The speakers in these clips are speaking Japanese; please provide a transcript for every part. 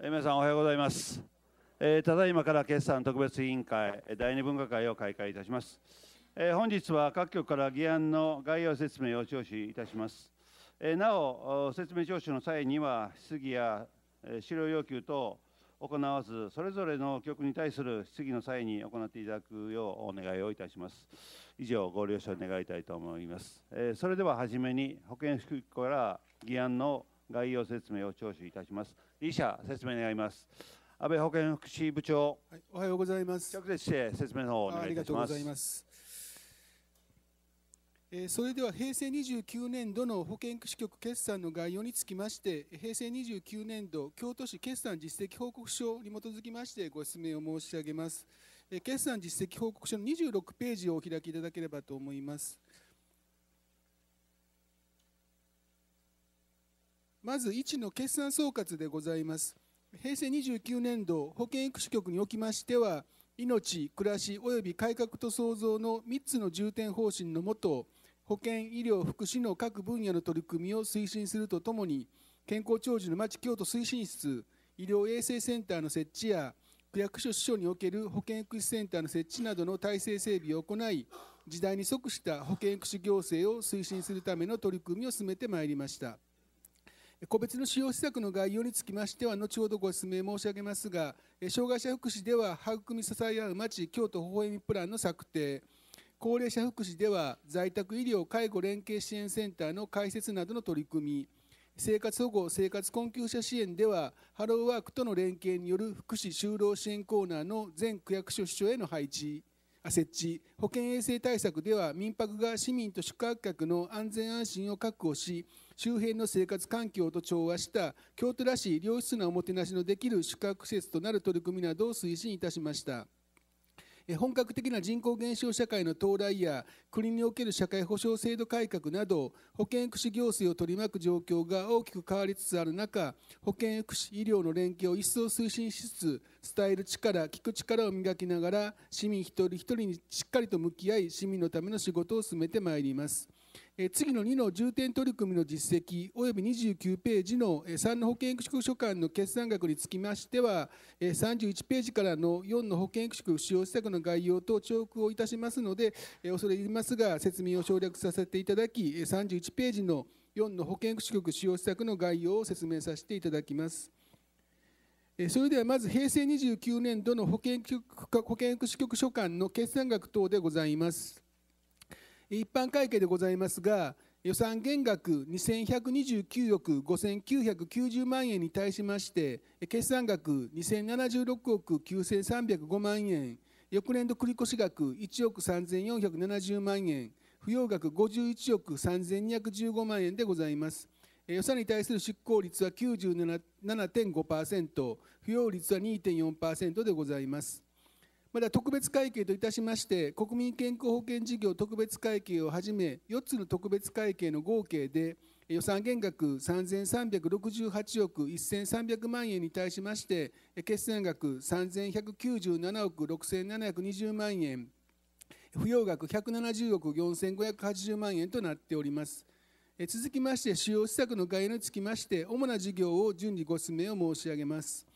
皆さんおはようございます、えー、ただいまから決算特別委員会第2分科会を開会いたします、えー、本日は各局から議案の概要説明を聴取いたします、えー、なお説明聴取の際には質疑や資料要求等行わずそれぞれの局に対する質疑の際に行っていただくようお願いをいたします以上ご了承願いたいと思います、えー、それでは初めに保健福祉から議案の概要説明を聴取いたします理社説明願います安倍保健福祉部長、はい、おはようございます直接して説明の方お願いいたしますえー、それでは平成29年度の保健福祉局決算の概要につきまして平成29年度京都市決算実績報告書に基づきましてご説明を申し上げます、え決算実績報告書の26ページをお開きいただければと思いますまず1の決算総括でございます平成29年度保健育種局におきましては命暮らし及び改革と創造の3つの重点方針のもと保健医療福祉の各分野の取り組みを推進するとともに健康長寿の町京都推進室医療衛生センターの設置や区役所支所における保健福祉センターの設置などの体制整備を行い時代に即した保健福祉行政を推進するための取り組みを進めてまいりました。個別の使用施策の概要につきましては後ほどご説明申し上げますが障害者福祉では育み支え合う町京都ほほえみプランの策定高齢者福祉では在宅医療介護連携支援センターの開設などの取り組み生活保護生活困窮者支援ではハローワークとの連携による福祉就労支援コーナーの全区役所支所への配置設置保健衛生対策では民泊が市民と宿泊客の安全安心を確保し周辺の生活環境と調和した京都らしい良質なおもてなしのできる宿泊施設となる取り組みなどを推進いたしました。本格的な人口減少社会の到来や国における社会保障制度改革など保健福祉行政を取り巻く状況が大きく変わりつつある中保健福祉医療の連携を一層推進しつつ伝える力聞く力を磨きながら市民一人一人にしっかりと向き合い市民のための仕事を進めてまいります。次の2の重点取り組みの実績および29ページの3の保健福祉書館の決算額につきましては31ページからの4の保健福祉使用施策の概要と重複をいたしますので恐れ入りますが説明を省略させていただき31ページの4の保健福祉局使用施策の概要を説明させていただきます。それではまず平成29年度の保健福祉局所管の決算額等でございます。一般会計でございますが、予算減額2129億5990万円に対しまして、決算額2076億9305万円、翌年度繰越額1億3470万円、不養額51億3215万円でございます。予算に対する執行率は97.5%、不要率は2.4%でございます。また特別会計といたしまして国民健康保険事業特別会計をはじめ4つの特別会計の合計で予算減額3368億1300万円に対しまして決算額3197億6720万円扶養額170億4580万円となっております続きまして主要施策の概要につきまして主な事業を順次ご説明を申し上げます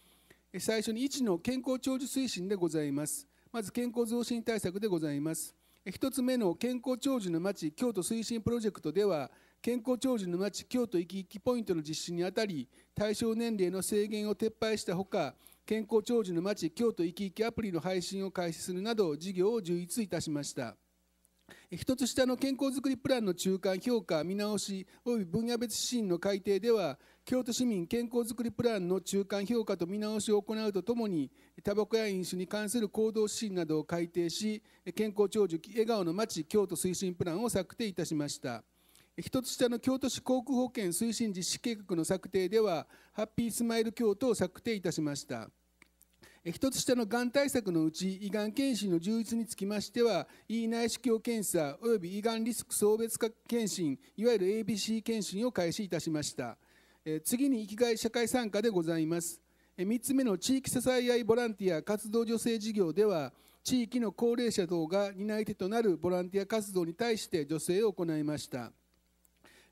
最初に1の健康長寿推進でございますまず健康増進対策でございます1つ目の健康長寿の町京都推進プロジェクトでは健康長寿の町京都いきいきポイントの実施にあたり対象年齢の制限を撤廃したほか健康長寿の町京都いきいきアプリの配信を開始するなど事業を充実いたしました1つ下の健康づくりプランの中間評価見直し及び分野別指針の改定では京都市民健康づくりプランの中間評価と見直しを行うとともにタバコや飲酒に関する行動指針などを改定し健康長寿笑顔の街京都推進プランを策定いたしました一つ下の京都市航空保険推進実施計画の策定ではハッピースマイル京都を策定いたしました一つ下のがん対策のうち胃がん検診の充実につきましては胃内視鏡検査および胃がんリスク層別化検診いわゆる ABC 検診を開始いたしました次に生きがい社会参加でございます3つ目の地域支え合いボランティア活動助成事業では地域の高齢者等が担い手となるボランティア活動に対して助成を行いました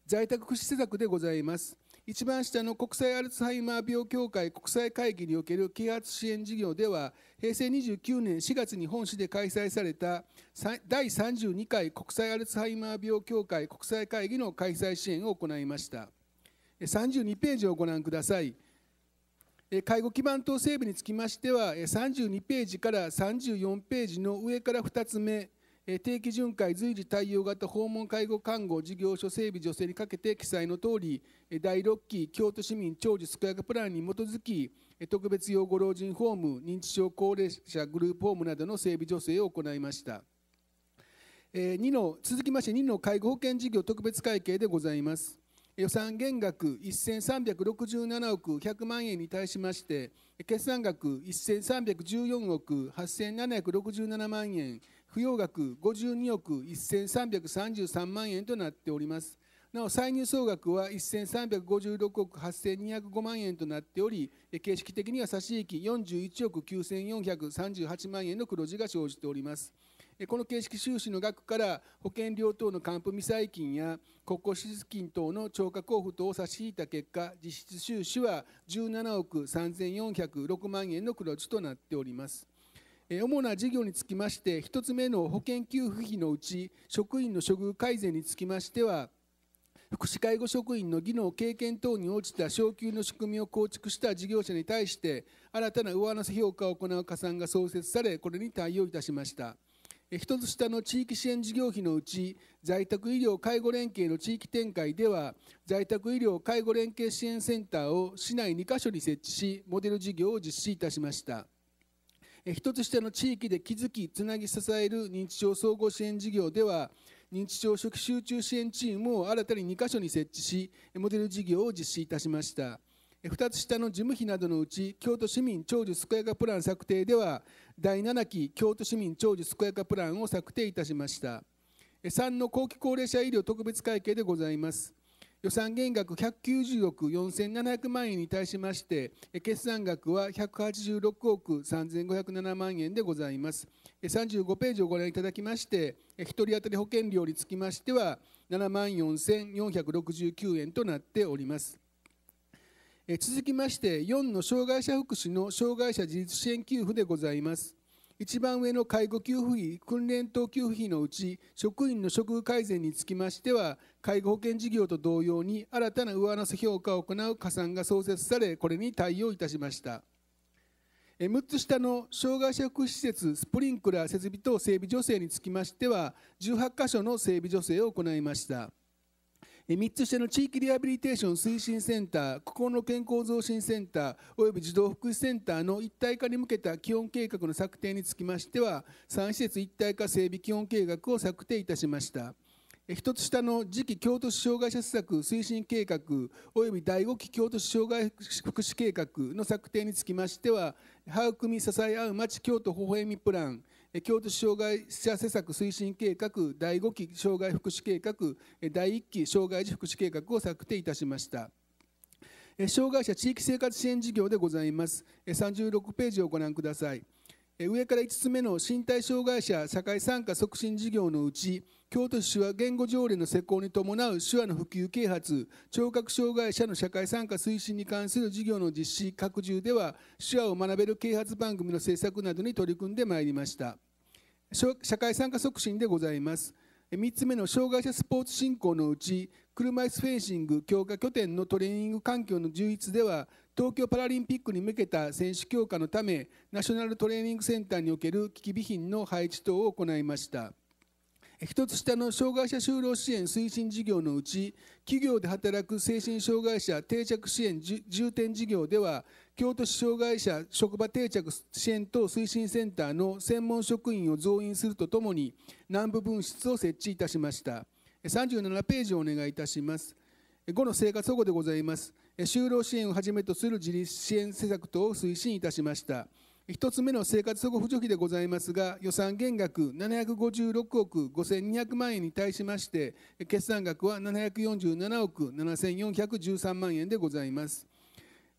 在宅福祉施策でございます一番下の国際アルツハイマー病協会国際会議における啓発支援事業では平成29年4月に本市で開催された第32回国際アルツハイマー病協会国際会議の開催支援を行いました32ページをご覧ください介護基盤等整備につきましては32ページから34ページの上から2つ目定期巡回随時対応型訪問介護看護事業所整備助成にかけて記載のとおり第6期京都市民長寿健やかプランに基づき特別養護老人ホーム認知症高齢者グループホームなどの整備助成を行いました2の続きまして2の介護保険事業特別会計でございます予算減額1367億100万円に対しまして決算額1314億8767万円扶養額52億1333万円となっておりますなお歳入総額は1356億8205万円となっており形式的には差し引き41億9438万円の黒字が生じておりますこの形式収支の額から保険料等の還付未済金や国庫支出金等の超過交付等を差し引いた結果実質収支は17億3406万円の黒字となっております主な事業につきまして1つ目の保険給付費のうち職員の処遇改善につきましては福祉介護職員の技能経験等に応じた昇給の仕組みを構築した事業者に対して新たな上乗せ評価を行う加算が創設されこれに対応いたしました。1つ下の地域支援事業費のうち在宅医療介護連携の地域展開では在宅医療介護連携支援センターを市内2か所に設置しモデル事業を実施いたしました1つ下の地域で築きつなぎ支える認知症総合支援事業では認知症初期集中支援チームを新たに2か所に設置しモデル事業を実施いたしました2つ下の事務費などのうち京都市民長寿健やかプラン策定では第7期京都市民長寿健やかプランを策定いたしました3の後期高齢者医療特別会計でございます予算減額190億4700万円に対しまして決算額は186億3507万円でございます35ページをご覧いただきまして1人当たり保険料につきましては7万4469円となっております続きまして4の障害者福祉の障害者自立支援給付でございます一番上の介護給付費訓練等給付費のうち職員の処遇改善につきましては介護保険事業と同様に新たな上乗せ評価を行う加算が創設されこれに対応いたしました6つ下の障害者福祉施設スプリンクラー設備等整備助成につきましては18か所の整備助成を行いました3つ下の地域リハビリテーション推進センター、心の健康増進センター、および児童福祉センターの一体化に向けた基本計画の策定につきましては、3施設一体化整備基本計画を策定いたしました。1つ下の次期京都市障害者施策推進計画及び第5期京都市障害福祉計画の策定につきましては、育み支え合う町京都ほほえみプラン、共通障害者施策推進計画第5期障害福祉計画第1期障害児福祉計画を策定いたしました障害者地域生活支援事業でございます36ページをご覧ください上から5つ目の身体障害者社会参加促進事業のうち京都市は言語条例の施行に伴う手話の普及啓発聴覚障害者の社会参加推進に関する事業の実施拡充では手話を学べる啓発番組の制作などに取り組んでまいりました社会参加促進でございます3つ目の障害者スポーツ振興のうち車椅子フェンシング強化拠点のトレーニング環境の充実では東京パラリンピックに向けた選手強化のためナショナルトレーニングセンターにおける機器備品の配置等を行いました1つ下の障害者就労支援推進事業のうち企業で働く精神障害者定着支援重点事業では京都市障害者職場定着支援等推進センターの専門職員を増員するとともに南部分室を設置いたしました37ページをお願いいたします5の生活保護でございます就労支援をはじめとする自立支援施策等を推進いたしました1つ目の生活保護補助費でございますが予算減額756億5200万円に対しまして決算額は747億7413万円でございます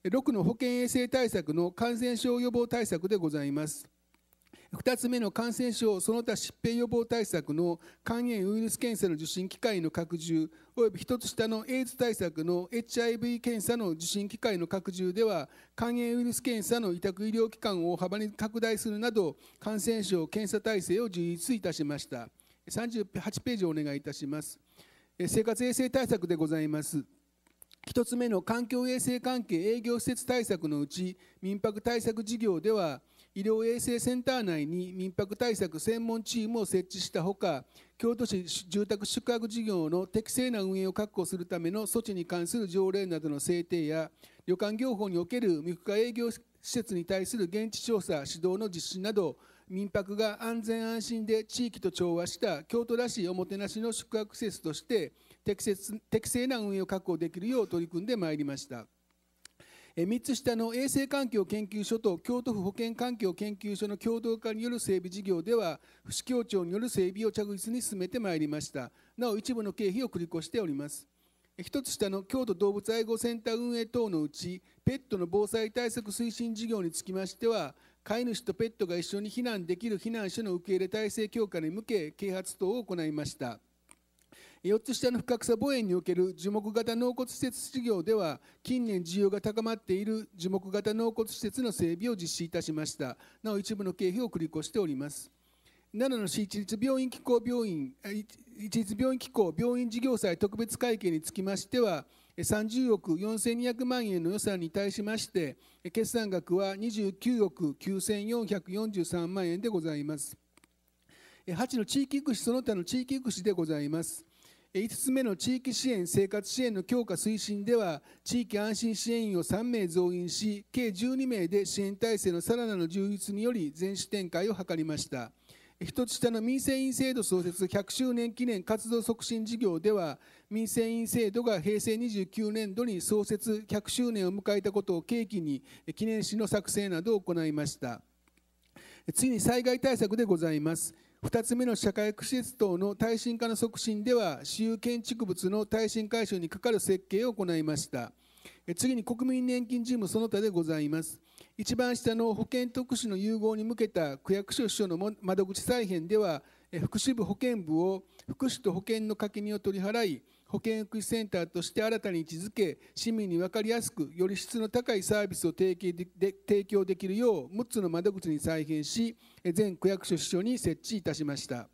6の保健衛生対策の感染症予防対策でございます2つ目の感染症その他疾病予防対策の肝炎ウイルス検査の受診機会の拡充および1つ下のエイズ対策の HIV 検査の受診機会の拡充では肝炎ウイルス検査の委託医療機関を大幅に拡大するなど感染症検査体制を充実いたしました38ページお願いいたします生活衛生対策でございます1つ目の環境衛生関係営業施設対策のうち民泊対策事業では医療衛生センター内に民泊対策専門チームを設置したほか京都市住宅宿泊事業の適正な運営を確保するための措置に関する条例などの制定や旅館業法における未付営業施設に対する現地調査指導の実施など民泊が安全安心で地域と調和した京都らしいおもてなしの宿泊施設として適切適正な運営を確保できるよう取り組んでまいりました。え3つ下の衛生環境研究所と京都府保健環境研究所の共同化による整備事業では府市協調による整備を着実に進めてまいりましたなお一部の経費を繰り越しております1つ下の京都動物愛護センター運営等のうちペットの防災対策推進事業につきましては飼い主とペットが一緒に避難できる避難所の受け入れ体制強化に向け啓発等を行いました4つ下の不草差防衛における樹木型納骨施設事業では近年需要が高まっている樹木型納骨施設の整備を実施いたしましたなお一部の経費を繰り越しております7の市一律病院機構病院一律病院機構病院事業祭特別会計につきましては30億4200万円の予算に対しまして決算額は29億9443万円でございます8の地域福祉その他の地域福祉でございます5つ目の地域支援生活支援の強化推進では地域安心支援員を3名増員し計12名で支援体制のさらなる充実により全市展開を図りました1つ下の民生委員制度創設100周年記念活動促進事業では民生委員制度が平成29年度に創設100周年を迎えたことを契機に記念誌の作成などを行いました次に災害対策でございます2つ目の社会屈折等の耐震化の促進では私有建築物の耐震改修にかかる設計を行いました次に国民年金事務その他でございます一番下の保険特使の融合に向けた区役所秘書の窓口再編では福祉部保険部を福祉と保険の垣根を取り払い保健福祉センターとして新たに位置づけ市民に分かりやすくより質の高いサービスを提供できるよう6つの窓口に再編し全区役所支所に設置いたしました。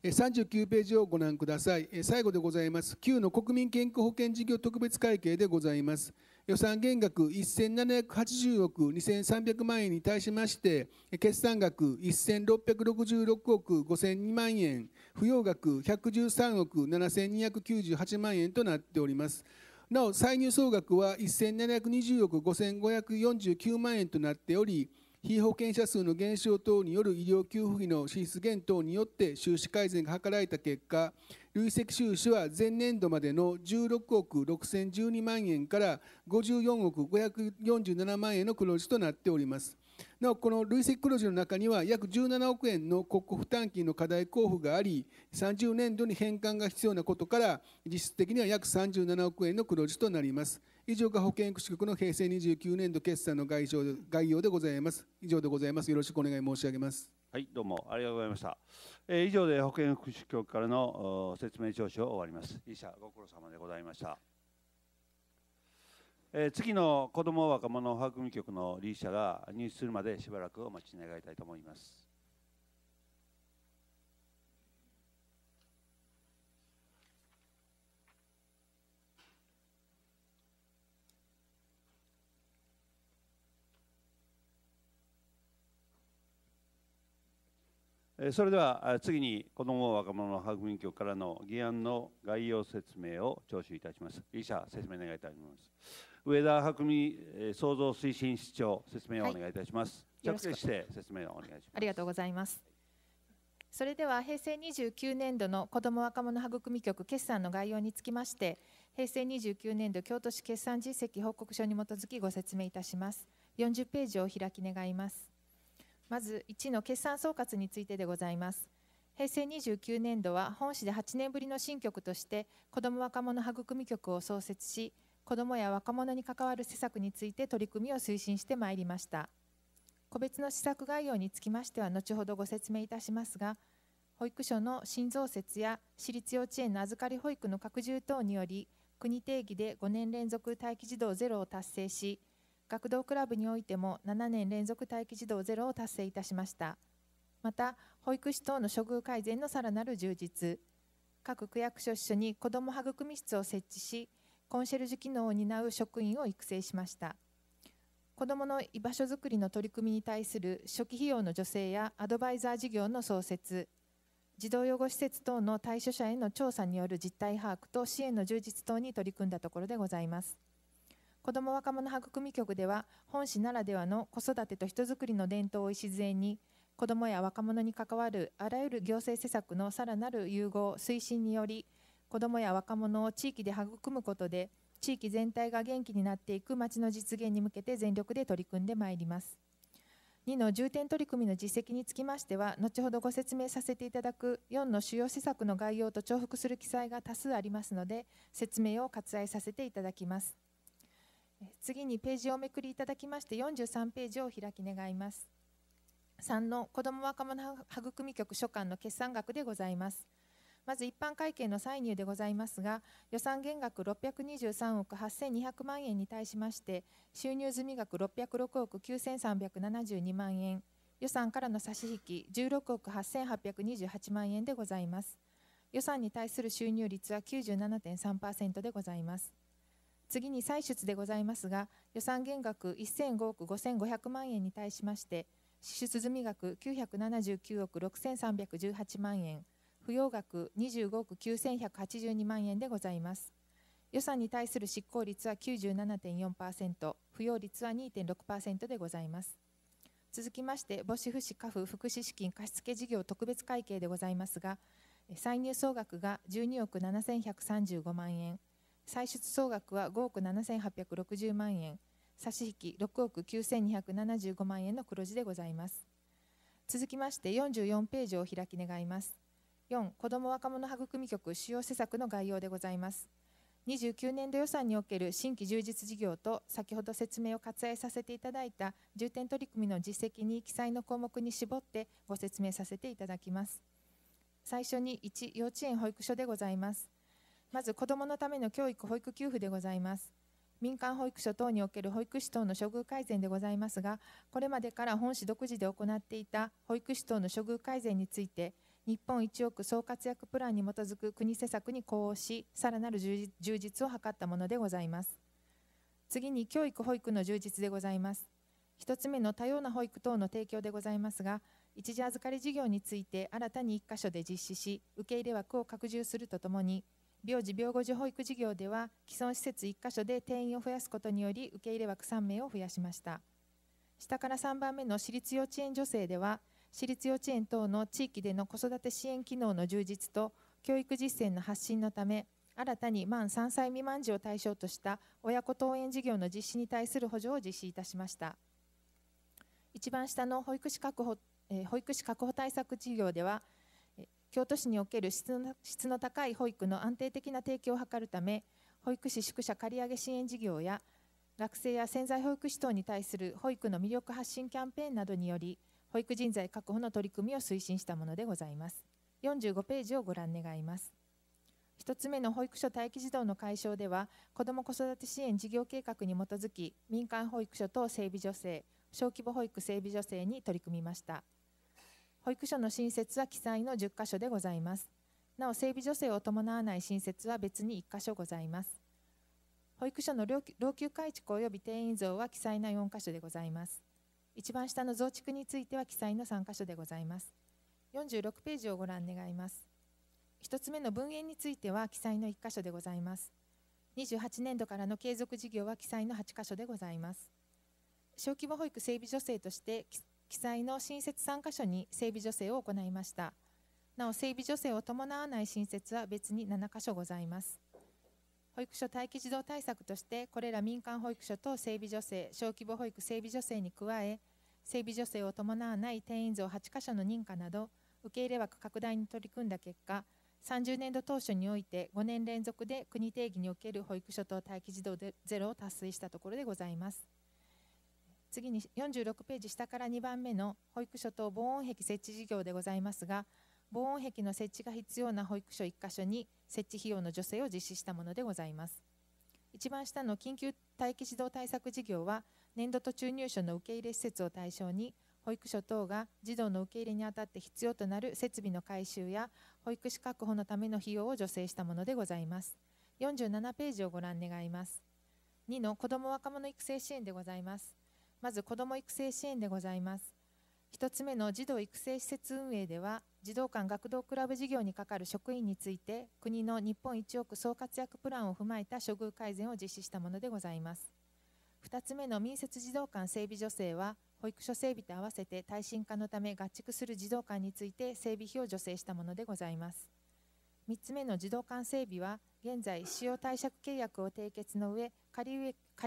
39ページをご覧ください。最後でございます。旧の国民健康保険事業特別会計でございます。予算減額1780億2300万円に対しまして決算額1666億5002万円扶養額113億7298万円となっておりますなお歳入総額は1720億5549万円となっており被保険者数の減少等による医療給付費の支出減等によって収支改善が図られた結果累積収支は前年度までの16億6012万円から54億547万円の黒字となっておりますなおこの累積黒字の中には約17億円の国庫負担金の課題交付があり30年度に返還が必要なことから実質的には約37億円の黒字となります以上が保健福祉局の平成29年度決算の概要概要でございます。以上でございます。よろしくお願い申し上げます。はい、どうもありがとうございました。えー、以上で保健福祉局からの説明聴取を終わります。医者ご苦労様でございました。えー、次の子ども若者保育局の理事者が入室するまでしばらくお待ち願いたいと思います。それでは次に子ども若者の博民局からの議案の概要説明を聴取いたします。以事説明願いいたします。上田博民創造推進室長説明をお願いいたします。はい、着手して説明をお願いします。ありがとうございます。それでは平成29年度の子ども若者育み局決算の概要につきまして、平成29年度京都市決算実績報告書に基づきご説明いたします。40ページを開き願います。まず1の決算総括についてでございます。平成29年度は本市で8年ぶりの新局として子ども若者育み局を創設し子どもや若者に関わる施策について取り組みを推進してまいりました個別の施策概要につきましては後ほどご説明いたしますが保育所の新増設や私立幼稚園の預かり保育の拡充等により国定義で5年連続待機児童ゼロを達成し学童クラブにおいても7年連続待機児童ゼロを達成いたしましたまた保育士等の処遇改善のさらなる充実各区役所支所に子ども育み室を設置しコンシェルジュ機能を担う職員を育成しました子どもの居場所づくりの取り組みに対する初期費用の助成やアドバイザー事業の創設児童養護施設等の対処者への調査による実態把握と支援の充実等に取り組んだところでございます。子ども若者育み局では本市ならではの子育てと人づくりの伝統を礎に子どもや若者に関わるあらゆる行政施策のさらなる融合推進により子どもや若者を地域で育むことで地域全体が元気になっていく町の実現に向けて全力で取り組んでまいります。2の重点取り組みの実績につきましては後ほどご説明させていただく4の主要施策の概要と重複する記載が多数ありますので説明を割愛させていただきます。次にページをおめくりいただきまして43ページを開き願います3の子ども若者育み局所管の決算額でございますまず一般会計の歳入でございますが予算減額623億8200万円に対しまして収入済み額606億9372万円予算からの差し引き16億8828万円でございます予算に対する収入率は97.3%でございます次に歳出でございますが、予算減額1005億5500万円に対しまして、支出済み額979億6318万円、不要額25億9182万円でございます。予算に対する執行率は97.4%、不要率は2.6%でございます。続きまして、母子不死家父福祉資金貸付事業特別会計でございますが、歳入総額が12億7135万円、歳出総額は5億7860万円、差し引き6億9275万円の黒字でございます。続きまして44ページを開き願います。4、子ども若者育み局主要施策の概要でございます。29年度予算における新規充実事業と先ほど説明を割愛させていただいた重点取り組みの実績に記載の項目に絞ってご説明させていただきます最初に1幼稚園保育所でございますまず子どものための教育・保育給付でございます。民間保育所等における保育士等の処遇改善でございますが、これまでから本市独自で行っていた保育士等の処遇改善について、日本1億総活躍プランに基づく国施策に呼応し、さらなる充実を図ったものでございます。次に教育・保育の充実でございます。1つ目の多様な保育等の提供でございますが、一時預かり事業について新たに1か所で実施し、受け入れ枠を拡充するとともに、病児病後児保育事業では既存施設1カ所で定員を増やすことにより受け入れ枠3名を増やしました下から3番目の私立幼稚園女性では私立幼稚園等の地域での子育て支援機能の充実と教育実践の発信のため新たに満3歳未満児を対象とした親子登園事業の実施に対する補助を実施いたしました一番下の保育士確保,、え保育士確保対策事業では京都市における質の質の高い保育の安定的な提供を図るため保育士宿舎借り上げ支援事業や学生や潜在保育士等に対する保育の魅力発信キャンペーンなどにより保育人材確保の取り組みを推進したものでございます45ページをご覧願います1つ目の保育所待機児童の解消では子ども子育て支援事業計画に基づき民間保育所等整備助成小規模保育整備助成に取り組みました。保育所の新設は記載の10箇所でございます。なお、整備助成を伴わない新設は別に1箇所ございます。保育所の老朽改築及び定員増は記載の4箇所でございます。一番下の増築については記載の3箇所でございます。46ページをご覧願います。1つ目の分園については記載の1箇所でございます。28年度からの継続事業は記載の8箇所でございます。小規模保育整備助成として記載の新設3カ所に整備助成を行いました。なお、整備助成を伴わない新設は別に7カ所ございます。保育所待機児童対策として、これら民間保育所等整備助成、小規模保育整備助成に加え、整備助成を伴わない定員増8カ所の認可など、受け入れ枠拡大に取り組んだ結果、30年度当初において5年連続で国定義における保育所等待機児童ゼロを達成したところでございます。次に46ページ下から2番目の保育所と防音壁設置事業でございますが防音壁の設置が必要な保育所1か所に設置費用の助成を実施したものでございます一番下の緊急待機児童対策事業は年度途中入所の受け入れ施設を対象に保育所等が児童の受け入れにあたって必要となる設備の改修や保育士確保のための費用を助成したものでございます47ページをご覧願います2の子ども若者育成支援でございますまず子ども育成支援でございます。1つ目の児童育成施設運営では、児童館学童クラブ事業に係る職員について、国の日本1億総活躍プランを踏まえた処遇改善を実施したものでございます。2つ目の民設児童館整備助成は、保育所整備と合わせて耐震化のため合築する児童館について整備費を助成したものでございます。3つ目の児童館整備は、現在、使用貸借契約を締結の上、借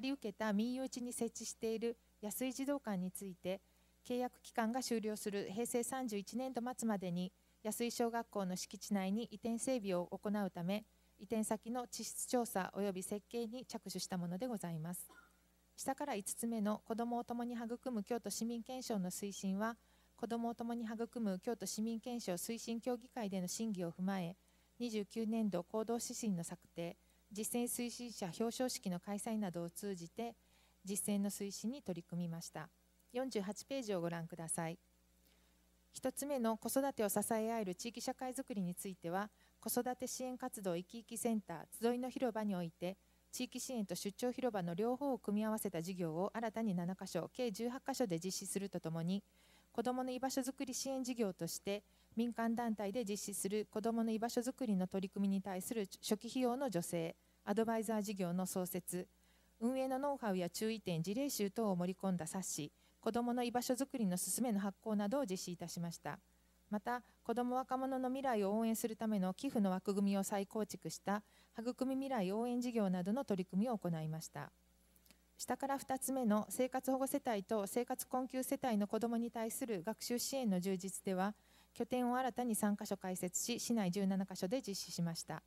り受けた民有地に設置している安井児童館について契約期間が終了する平成31年度末までに安井小学校の敷地内に移転整備を行うため移転先の地質調査及び設計に着手したものでございます下から5つ目の子どもを共に育む京都市民憲章の推進は子どもを共に育む京都市民憲章推進協議会での審議を踏まえ29年度行動指針の策定実践推進者表彰式の開催などを通じて実践の推進に取り組みました48ページをご覧ください1つ目の子育てを支え合える地域社会づくりについては子育て支援活動いきいきセンター集いの広場において地域支援と出張広場の両方を組み合わせた事業を新たに7カ所計18カ所で実施するとともに子どもの居場所づくり支援事業として民間団体で実施する子どもの居場所づくりの取り組みに対する初期費用の助成アドバイザー事業の創設運営のノウハウや注意点事例集等を盛り込んだ冊子子どもの居場所づくりの勧めの発行などを実施いたしましたまた子ども若者の未来を応援するための寄付の枠組みを再構築した育み未来応援事業などの取り組みを行いました下から2つ目の生活保護世帯と生活困窮世帯の子どもに対する学習支援の充実では拠点を新たに3カ所開設し市内17カ所で実施しました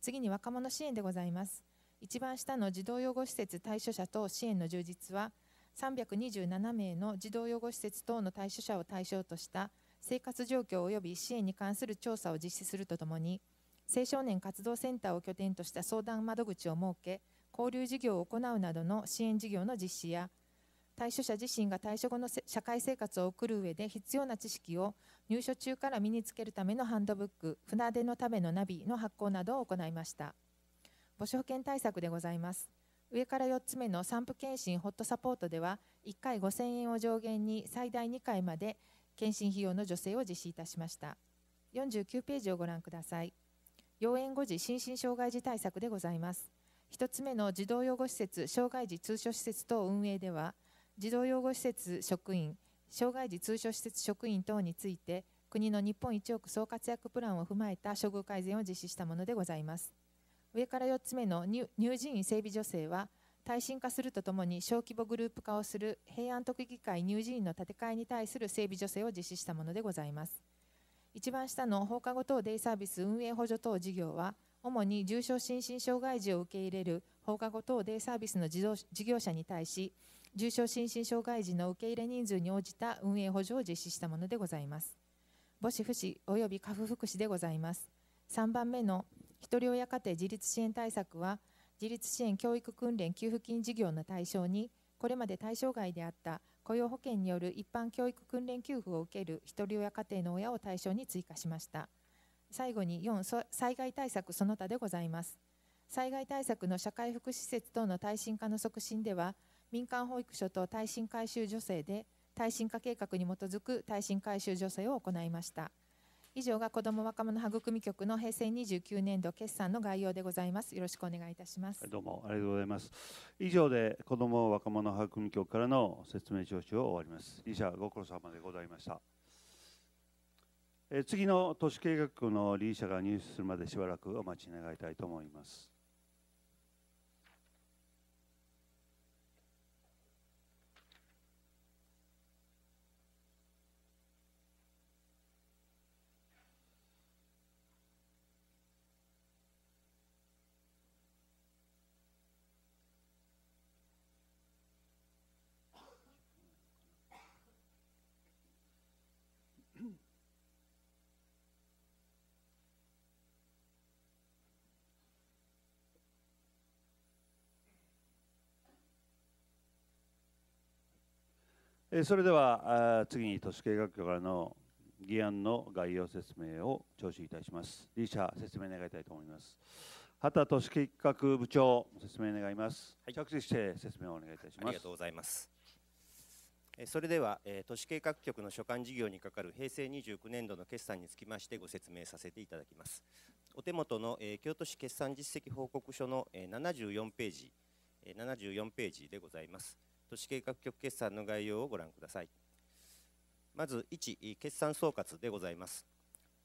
次に若者支援でございます一番下の児童養護施設対処者等支援の充実は327名の児童養護施設等の対処者を対象とした生活状況及び支援に関する調査を実施するとともに青少年活動センターを拠点とした相談窓口を設け交流事業を行うなどの支援事業の実施や対象者自身が退所後の社会生活を送る上で必要な知識を入所中から身につけるためのハンドブック「船出のためのナビ」の発行などを行いました。保証券対策でございます上から4つ目の散布検診ホットサポートでは1回5000円を上限に最大2回まで検診費用の助成を実施いたしました49ページをご覧ください要援護時心身障害児対策でございます1つ目の児童養護施設障害児通所施設等運営では児童養護施設職員障害児通所施設職員等について国の日本一億総活躍プランを踏まえた処遇改善を実施したものでございます上から4つ目の乳児院整備女性は耐震化するとともに小規模グループ化をする平安特技会乳児院の建て替えに対する整備助成を実施したものでございます一番下の放課後等デイサービス運営補助等事業は主に重症心身障害児を受け入れる放課後等デイサービスの事業者に対し重症心身障害児の受け入れ人数に応じた運営補助を実施したものでございます母子不死及び家父福祉でございます3番目のひとり親家庭自立支援対策は自立支援教育訓練給付金事業の対象にこれまで対象外であった雇用保険による一般教育訓練給付を受けるひとり親家庭の親を対象に追加しました最後に4災害対策その他でございます災害対策の社会福祉施設等の耐震化の促進では民間保育所と耐震改修助成で耐震化計画に基づく耐震改修助成を行いました以上が子ども若者育み局の平成29年度決算の概要でございますよろしくお願いいたしますどうもありがとうございます以上で子ども若者育み局からの説明聴取を終わります以上ご苦労様でございましたえ次の都市計画の理事者が入手するまでしばらくお待ち願いたいと思います。それでは次に都市計画局からの議案の概要説明を聴取いたします。理事者説明願いたいと思います。畑都市計画部長説明願います、はい、着手して説明をお願いいたします。ありがとうございます。それでは都市計画局の所管事業に係る平成29年度の決算につきましてご説明させていただきます。お手元の京都市決算実績報告書の74ページ74ページでございます。都市計画局決算の概要をご覧くださいまず1決算総括でございます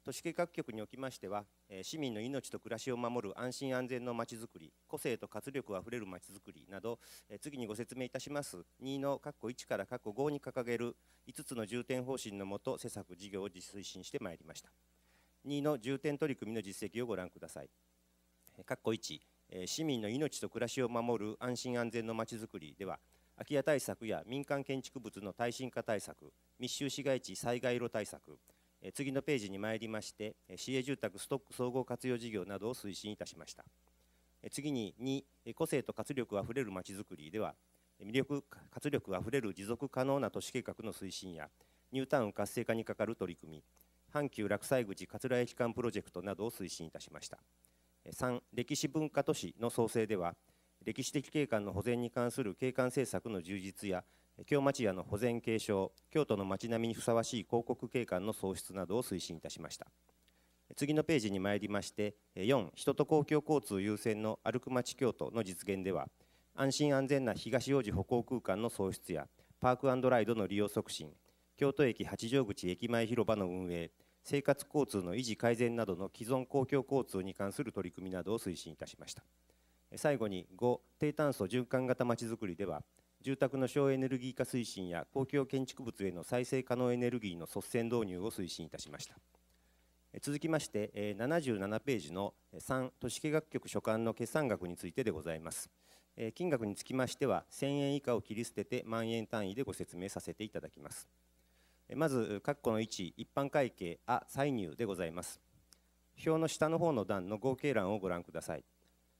都市計画局におきましては市民の命と暮らしを守る安心安全のまちづくり個性と活力あふれるまちづくりなど次にご説明いたします2の括弧1から括弧5に掲げる5つの重点方針のもと施策事業を推進してまいりました2の重点取り組みの実績をご覧ください括弧1市民の命と暮らしを守る安心安全のまちづくりでは空き家対策や民間建築物の耐震化対策密集市街地災害路対策次のページに参りまして市営住宅ストック総合活用事業などを推進いたしました次に2個性と活力あふれるまちづくりでは魅力活力あふれる持続可能な都市計画の推進やニュータウン活性化にかかる取り組み阪急落西口桂駅間プロジェクトなどを推進いたしました3歴史文化都市の創生では歴史的景観の保全に関する景観政策の充実や京町屋の保全継承京都の町並みにふさわしい広告景観の創出などを推進いたしました次のページに参りまして4人と公共交通優先の歩く町京都の実現では安心安全な東大路歩行空間の創出やパークライドの利用促進京都駅八丈口駅前広場の運営生活交通の維持改善などの既存公共交通に関する取り組みなどを推進いたしました。最後に5低炭素循環型まちづくりでは住宅の省エネルギー化推進や公共建築物への再生可能エネルギーの率先導入を推進いたしました続きまして77ページの3都市計画局所管の決算額についてでございます金額につきましては1000円以下を切り捨てて万円単位でご説明させていただきますまず括弧の1一般会計あ歳入でございます表の下の方の段の合計欄をご覧ください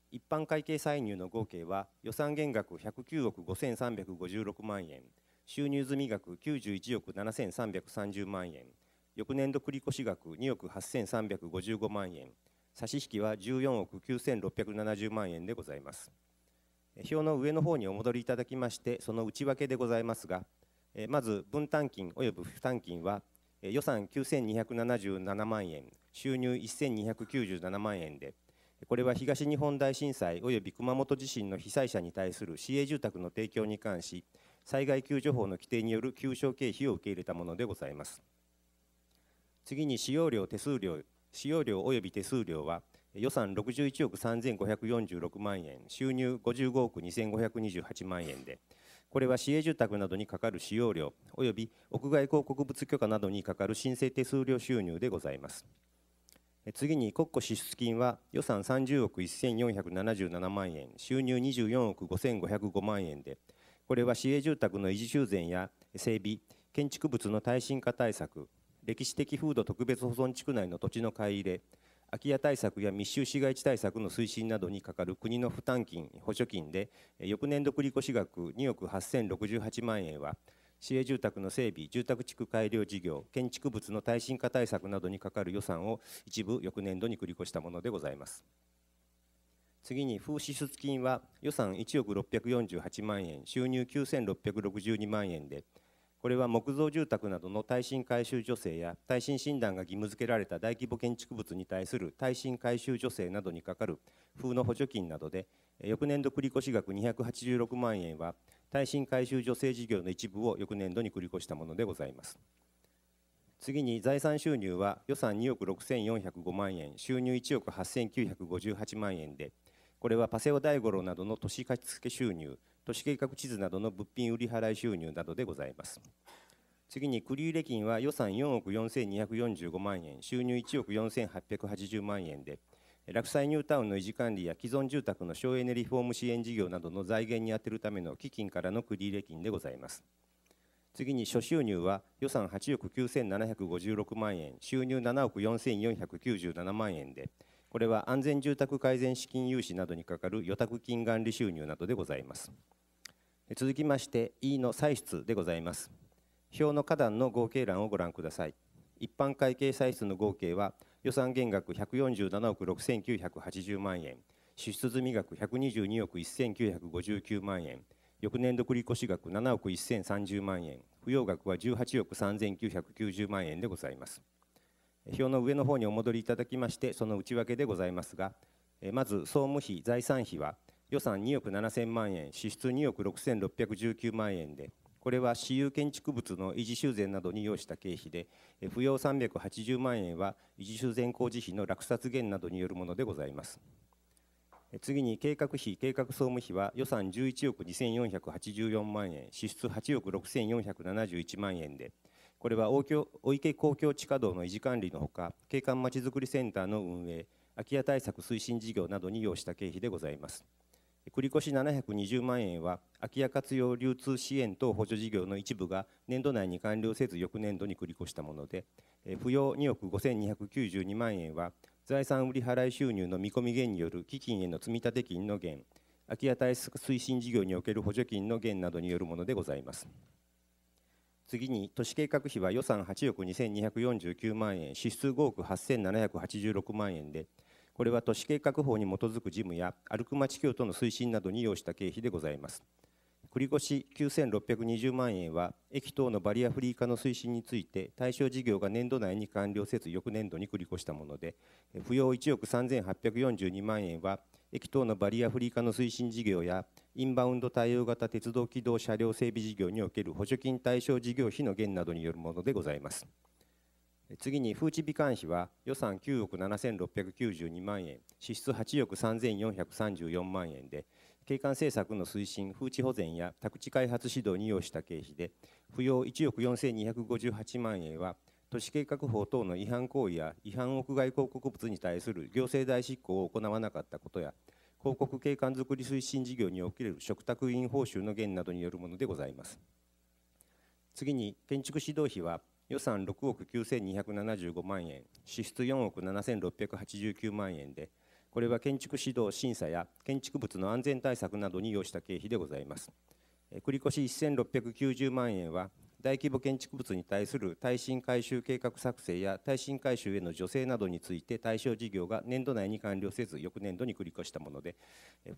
一般会計歳入の合計は予算減額109億5356万円収入済額91億7330万円翌年度繰越額2億8355万円差し引きは14億9670万円でございます表の上の方にお戻りいただきましてその内訳でございますがまず分担金及び負担金は予算9277万円収入1297万円でこれは東日本大震災及び熊本地震の被災者に対する市営住宅の提供に関し災害救助法の規定による求償経費を受け入れたものでございます次に使用料手数料使用料及び手数料は予算61億3546万円収入55億2528万円でこれは市営住宅などにかかる使用料及び屋外広告物許可などにかかる申請手数料収入でございます次に国庫支出金は予算30億1477万円収入24億5505万円でこれは市営住宅の維持修繕や整備建築物の耐震化対策歴史的風土特別保存地区内の土地の買い入れ空き家対策や密集市街地対策の推進などにかかる国の負担金補助金で翌年度繰越額2億8068万円は市営住宅の整備住宅地区改良事業建築物の耐震化対策などにかかる予算を一部翌年度に繰り越したものでございます次に風支出金は予算1億648万円収入9662万円でこれは木造住宅などの耐震改修助成や耐震診断が義務付けられた大規模建築物に対する耐震改修助成などにかかる風の補助金などで翌年度繰越額286万円は耐震改修助成事業の一部を翌年度に繰り越したものでございます次に財産収入は予算2億6405万円収入1億8958万円でこれはパセオ大五郎などの都市貸付収入都市計画地図などの物品売り払い収入などでございます次に繰入金は予算4億4245万円収入1億4880万円で落栽ニュータウンの維持管理や既存住宅の省エネリフォーム支援事業などの財源に充てるための基金からの繰入金でございます次に初収入は予算8億9756万円収入7億4497万円でこれは安全住宅改善資金融資などにかかる預託金管理収入などでございます続きまして E の歳出でございます表の下段の合計欄をご覧ください一般会計歳出の合計は予算減額147億6980万円支出済み額122億1959万円翌年度繰り越し額7億1030万円扶養額は18億3990万円でございます表の上の方にお戻りいただきましてその内訳でございますがまず総務費財産費は予算2億7000万円支出2億6619万円でこれは私有建築物の維持修繕などに要した経費で不要380万円は維持修繕工事費の落札減などによるものでございます次に計画費計画総務費は予算11億2484万円支出8億6471万円でこれは大池公共地下道の維持管理のほか景観まちづくりセンターの運営空き家対策推進事業などに要した経費でございます繰越720万円は空き家活用流通支援等補助事業の一部が年度内に完了せず翌年度に繰り越したもので扶養2億5292万円は財産売り払い収入の見込み減による基金への積立金の減空き家対策推進事業における補助金の減などによるものでございます。次に都市計画費は予算8億2249万円支出5億8786万円でこれは都市計画法に基づく事務や歩く町京都の推進などに要した経費でございます繰越9620万円は駅等のバリアフリー化の推進について対象事業が年度内に完了せず翌年度に繰り越したもので扶養1億3842万円は駅等のバリアフリー化の推進事業やインバウンド対応型鉄道機動車両整備事業における補助金対象事業費の減などによるものでございます次に風致美観費は予算9億7692万円支出8億3434万円で景観政策の推進、風地保全や宅地開発指導に要した経費で、不要1億4258万円は、都市計画法等の違反行為や違反屋外広告物に対する行政代執行を行わなかったことや、広告景観づくり推進事業における嘱託員報酬の減などによるものでございます。次に、建築指導費は、予算6億9275万円、支出4億7689万円で、これは建築指導審査や建築物の安全対策などに要した経費でございます繰越1690万円は大規模建築物に対する耐震改修計画作成や耐震改修への助成などについて対象事業が年度内に完了せず翌年度に繰り越したもので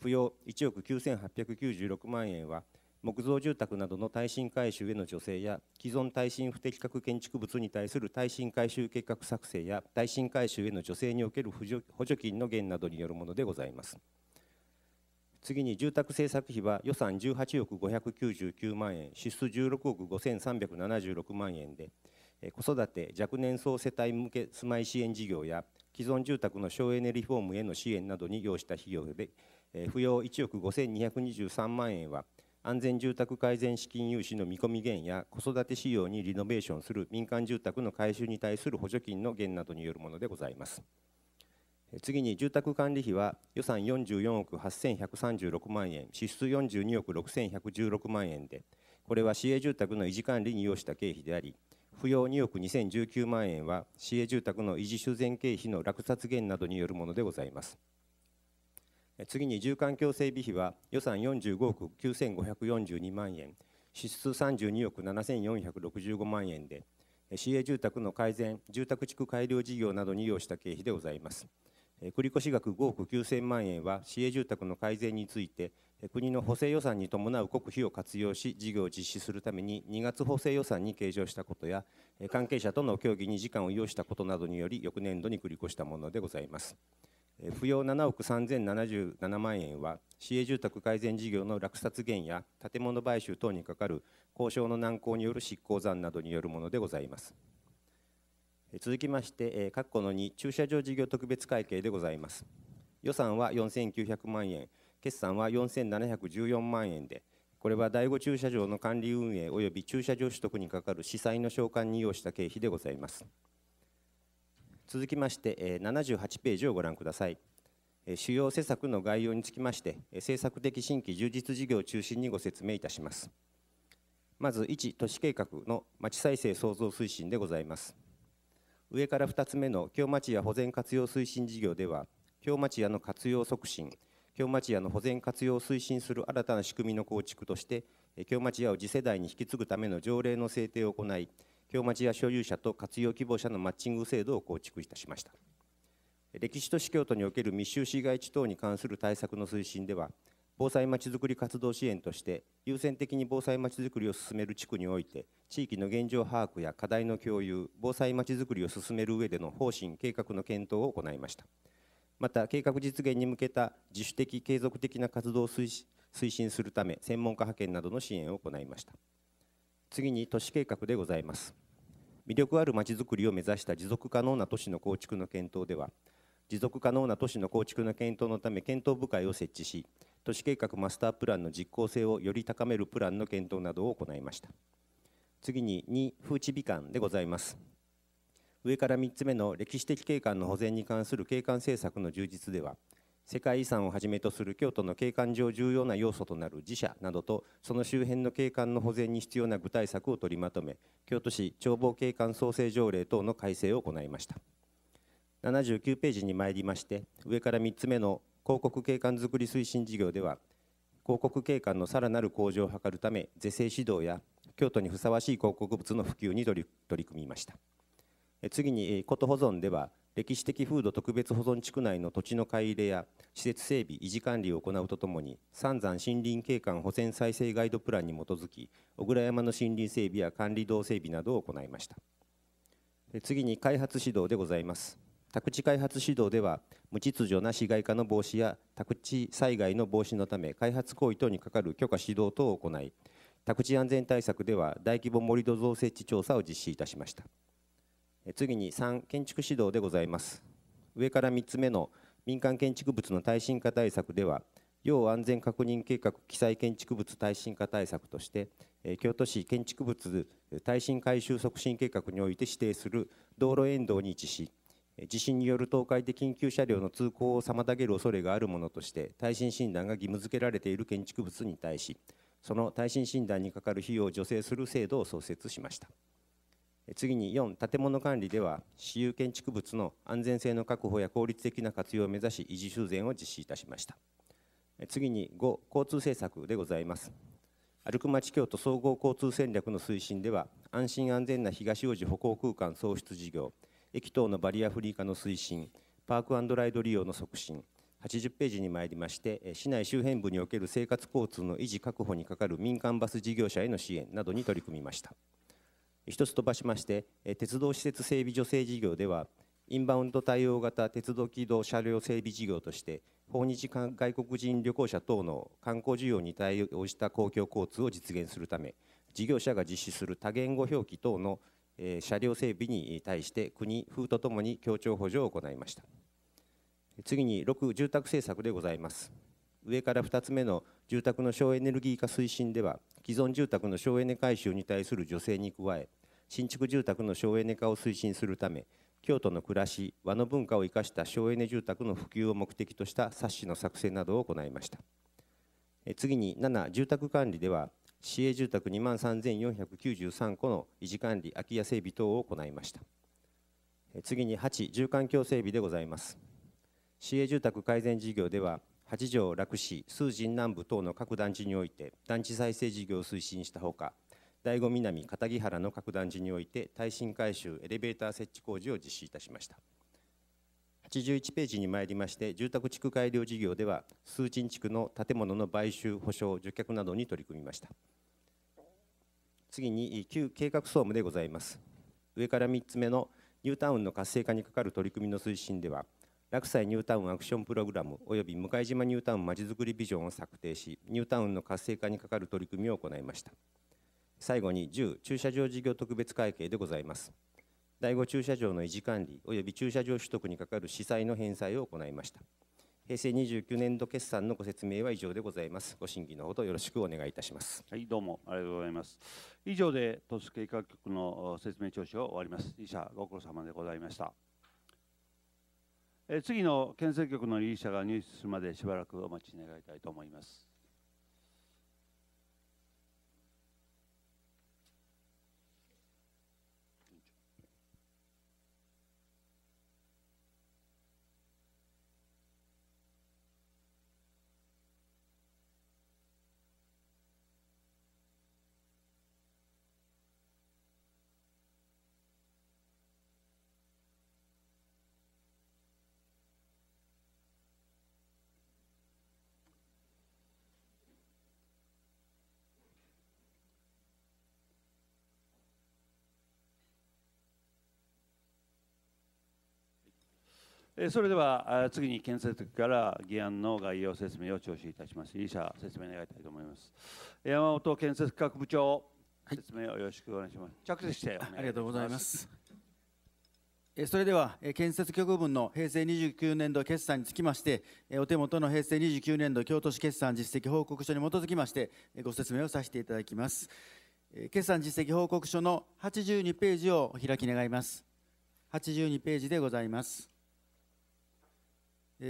扶養1億9896万円は木造住宅などの耐震改修への助成や既存耐震不適格建築物に対する耐震改修計画作成や耐震改修への助成における補助金の減などによるものでございます次に住宅政策費は予算18億599万円支出16億5376万円で子育て若年層世帯向け住まい支援事業や既存住宅の省エネリフォームへの支援などに要した費用で扶養1億5223万円は安全住宅改善資金融資の見込み減や子育て仕様にリノベーションする民間住宅の改修に対する補助金の減などによるものでございます次に住宅管理費は予算44億8136万円支出42億6116万円でこれは市営住宅の維持管理に要した経費であり不要2億2019万円は市営住宅の維持修繕経費の落札減などによるものでございます次に住環境整備費は予算45億9542万円支出32億7465万円で市営住宅の改善住宅地区改良事業などに要した経費でございます繰越額5億9000万円は市営住宅の改善について国の補正予算に伴う国費を活用し事業を実施するために2月補正予算に計上したことや関係者との協議に時間を要したことなどにより翌年度に繰り越したものでございます不要7億3077万円は市営住宅改善事業の落札減や建物買収等にかかる交渉の難航による執行残などによるものでございます続きまして括弧の2駐車場事業特別会計でございます予算は4900万円決算は4714万円でこれは第5駐車場の管理運営及び駐車場取得にかかる司祭の償還に要した経費でございます続きまして、78ページをご覧ください。主要施策の概要につきまして、政策的新規充実事業を中心にご説明いたします。まず1、都市計画の町再生創造推進でございます。上から2つ目の京町屋保全活用推進事業では、京町屋の活用促進、京町屋の保全活用を推進する新たな仕組みの構築として、京町屋を次世代に引き継ぐための条例の制定を行い、京町家所有者と活用希望者のマッチング制度を構築いたしました歴史都市京都における密集市街地等に関する対策の推進では防災まちづくり活動支援として優先的に防災まちづくりを進める地区において地域の現状把握や課題の共有防災まちづくりを進める上での方針計画の検討を行いましたまた計画実現に向けた自主的継続的な活動を推進するため専門家派遣などの支援を行いました次に都市計画でございます魅力あるまちづくりを目指した持続可能な都市の構築の検討では持続可能な都市の構築の検討のため検討部会を設置し都市計画マスタープランの実効性をより高めるプランの検討などを行いました次に2風致美観でございます上から3つ目の歴史的景観の保全に関する景観政策の充実では世界遺産をはじめとする京都の景観上重要な要素となる寺社などとその周辺の景観の保全に必要な具体策を取りまとめ京都市眺望景観創生条例等の改正を行いました79ページに参りまして上から3つ目の広告景観づくり推進事業では広告景観のさらなる向上を図るため是正指導や京都にふさわしい広告物の普及に取り組みました次に、えー、保存では歴史的風土特別保存地区内の土地の買い入れや施設整備維持管理を行うとともに三山森林景観保全再生ガイドプランに基づき小倉山の森林整備や管理道整備などを行いました次に開発指導でございます宅地開発指導では無秩序な市街化の防止や宅地災害の防止のため開発行為等に係る許可指導等を行い宅地安全対策では大規模盛土造成地調査を実施いたしました。次に3建築指導でございます上から3つ目の民間建築物の耐震化対策では要安全確認計画記載建築物耐震化対策として京都市建築物耐震改修促進計画において指定する道路沿道に位置し地震による倒壊で緊急車両の通行を妨げる恐れがあるものとして耐震診断が義務付けられている建築物に対しその耐震診断にかかる費用を助成する制度を創設しました。次に4建物管理では私有建築物の安全性の確保や効率的な活用を目指し維持修繕を実施いたしました次に5交通政策でございます歩く町京都総合交通戦略の推進では安心安全な東大路歩行空間創出事業駅等のバリアフリー化の推進パークライド利用の促進80ページに参りまして市内周辺部における生活交通の維持確保に係る民間バス事業者への支援などに取り組みました。一つ飛ばしまして鉄道施設整備助成事業ではインバウンド対応型鉄道軌道車両整備事業として訪日外国人旅行者等の観光需要に対応した公共交通を実現するため事業者が実施する多言語表記等の車両整備に対して国、風とともに協調補助を行いました次に6住宅政策でございます。上から2つ目の住宅の省エネルギー化推進では既存住宅の省エネ改修に対する助成に加え新築住宅の省エネ化を推進するため京都の暮らし和の文化を生かした省エネ住宅の普及を目的とした冊子の作成などを行いました次に7住宅管理では市営住宅2万3493戸の維持管理空き家整備等を行いました次に8住環境整備でございます市営住宅改善事業では八条楽市数神南部等の各団地において団地再生事業を推進したほか醍醐南片木原の各団地において耐震改修エレベーター設置工事を実施いたしました81ページに参りまして住宅地区改良事業では数神地区の建物の買収保証受却などに取り組みました次に旧計画総務でございます上から3つ目のニュータウンの活性化にかかる取り組みの推進では洛西ニュータウンアクションプログラム及び向島ニュータウンまちづくりビジョンを策定しニュータウンの活性化にかかる取り組みを行いました最後に10駐車場事業特別会計でございます第5駐車場の維持管理及び駐車場取得にかかる司債の返済を行いました平成29年度決算のご説明は以上でございますご審議のほどよろしくお願いいたしますはいどうもありがとうございます以上で都市計画局の説明聴取を終わります以上ご苦労様でございました次の県政局の理事者が入室するまでしばらくお待ち願いたいと思います。それでは次に検査局から議案の概要説明を聴取いたします。理者説明願いたいと思います。山本建設企画部長、はい、説明をよろしくお願いします。着手してありがとうございます。それでは建設局分の平成29年度決算につきましてお手元の平成29年度京都市決算実績報告書に基づきましてご説明をさせていただきます決算実績報告書の82ページを開き願います82ページでございます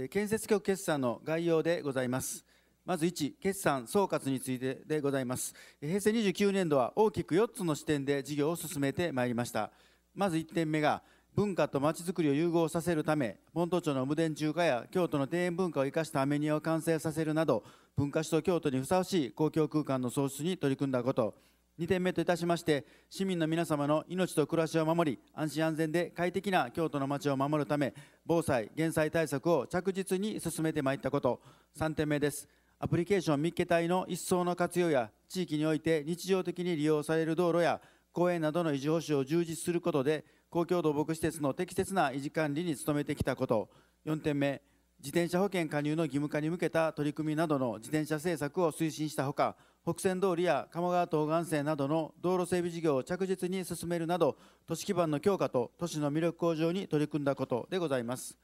建設局決算の概要でございます。まず1、決算総括についてでございます。平成29年度は大きく4つの視点で事業を進めてまいりました。まず1点目が、文化とまちづくりを融合させるため、本島町の無伝中華や京都の庭園文化を生かしたアメニアを完成させるなど、文化史と京都にふさわしい公共空間の創出に取り組んだこと、2点目といたしまして市民の皆様の命と暮らしを守り安心安全で快適な京都の街を守るため防災・減災対策を着実に進めてまいったこと3点目ですアプリケーション密携隊の一層の活用や地域において日常的に利用される道路や公園などの維持保守を充実することで公共土木施設の適切な維持管理に努めてきたこと4点目自転車保険加入の義務化に向けた取り組みなどの自転車政策を推進したほか北線通りや鴨川東岸線などの道路整備事業を着実に進めるなど都市基盤の強化と都市の魅力向上に取り組んだことでございます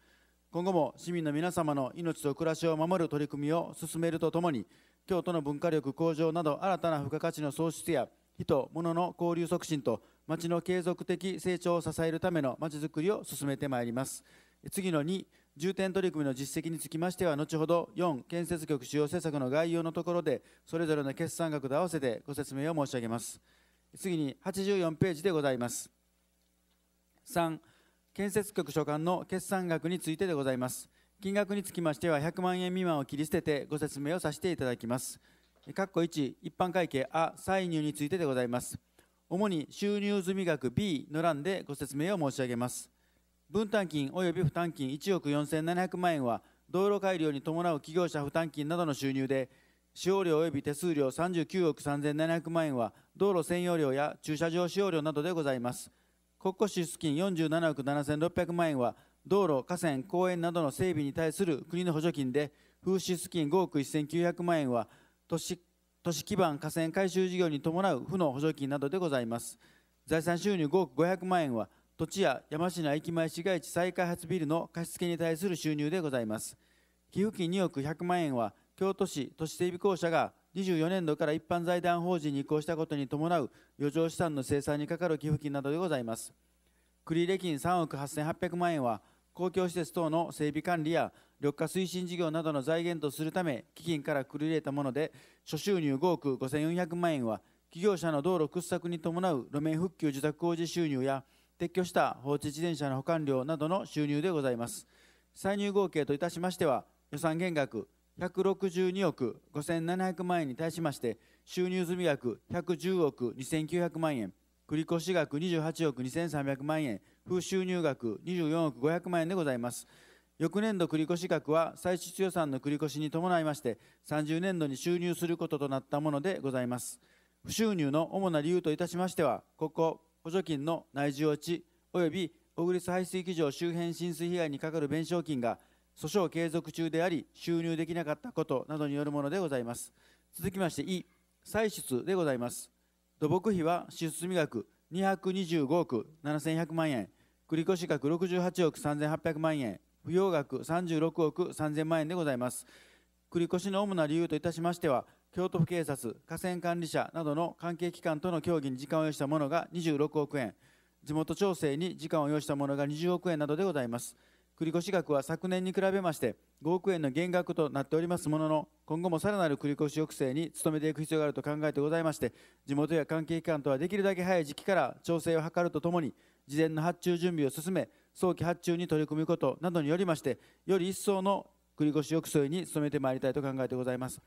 今後も市民の皆様の命と暮らしを守る取り組みを進めるとともに京都の文化力向上など新たな付加価値の創出や人物の交流促進と町の継続的成長を支えるための町づくりを進めてまいります。次の2重点取り組みの実績につきましては後ほど4建設局主要政策の概要のところでそれぞれの決算額と合わせてご説明を申し上げます次に84ページでございます3建設局所管の決算額についてでございます金額につきましては100万円未満を切り捨ててご説明をさせていただきます括弧1一般会計あ歳入についてでございます主に収入済み額 B の欄でご説明を申し上げます分担金及び負担金1億4700万円は道路改良に伴う企業者負担金などの収入で使用料及び手数料39億3700万円は道路専用料や駐車場使用料などでございます国庫支出金47億7600万円は道路河川公園などの整備に対する国の補助金で風支出金5億1900万円は都市都市基盤河川改修事業に伴う負の補助金などでございます財産収入5億500万円は土地や山科駅前市街地再開発ビルの貸付に対する収入でございます寄付金2億100万円は京都市都市整備公社が24年度から一般財団法人に移行したことに伴う余剰資産の生産にかかる寄付金などでございます繰入金3億8800万円は公共施設等の整備管理や緑化推進事業などの財源とするため基金から繰り入れたもので初収入5億5400万円は企業者の道路掘削に伴う路面復旧受託工事収入や撤去した放置自転車の保管料などの収入でございます。歳入合計といたしましては、予算減額162億5700万円に対しまして、収入済み額110億2900万円、繰越額28億2300万円、不収入額24億500万円でございます。翌年度繰越額は歳出予算の繰越に伴いまして30年度に収入することとなったものでございます不収入の主な理由といたしましてはここ補助金の内需用地及び小栗排水機場周辺浸水被害にかかる弁償金が訴訟継続中であり収入できなかったことなどによるものでございます続きまして E 歳出でございます土木費は支出未額225億7100万円繰越額68億3800万円扶養額36億3000万円でございます繰越の主な理由といたしましては京都府警察、河川管理者などの関係機関との協議に時間を要したものが26億円、地元調整に時間を要したものが20億円などでございます。繰越額は昨年に比べまして5億円の減額となっておりますものの、今後もさらなる繰越抑制に努めていく必要があると考えてございまして、地元や関係機関とはできるだけ早い時期から調整を図るとともに、事前の発注準備を進め、早期発注に取り組むことなどによりまして、より一層の繰越抑制に努めてまいりたいと考えてございます。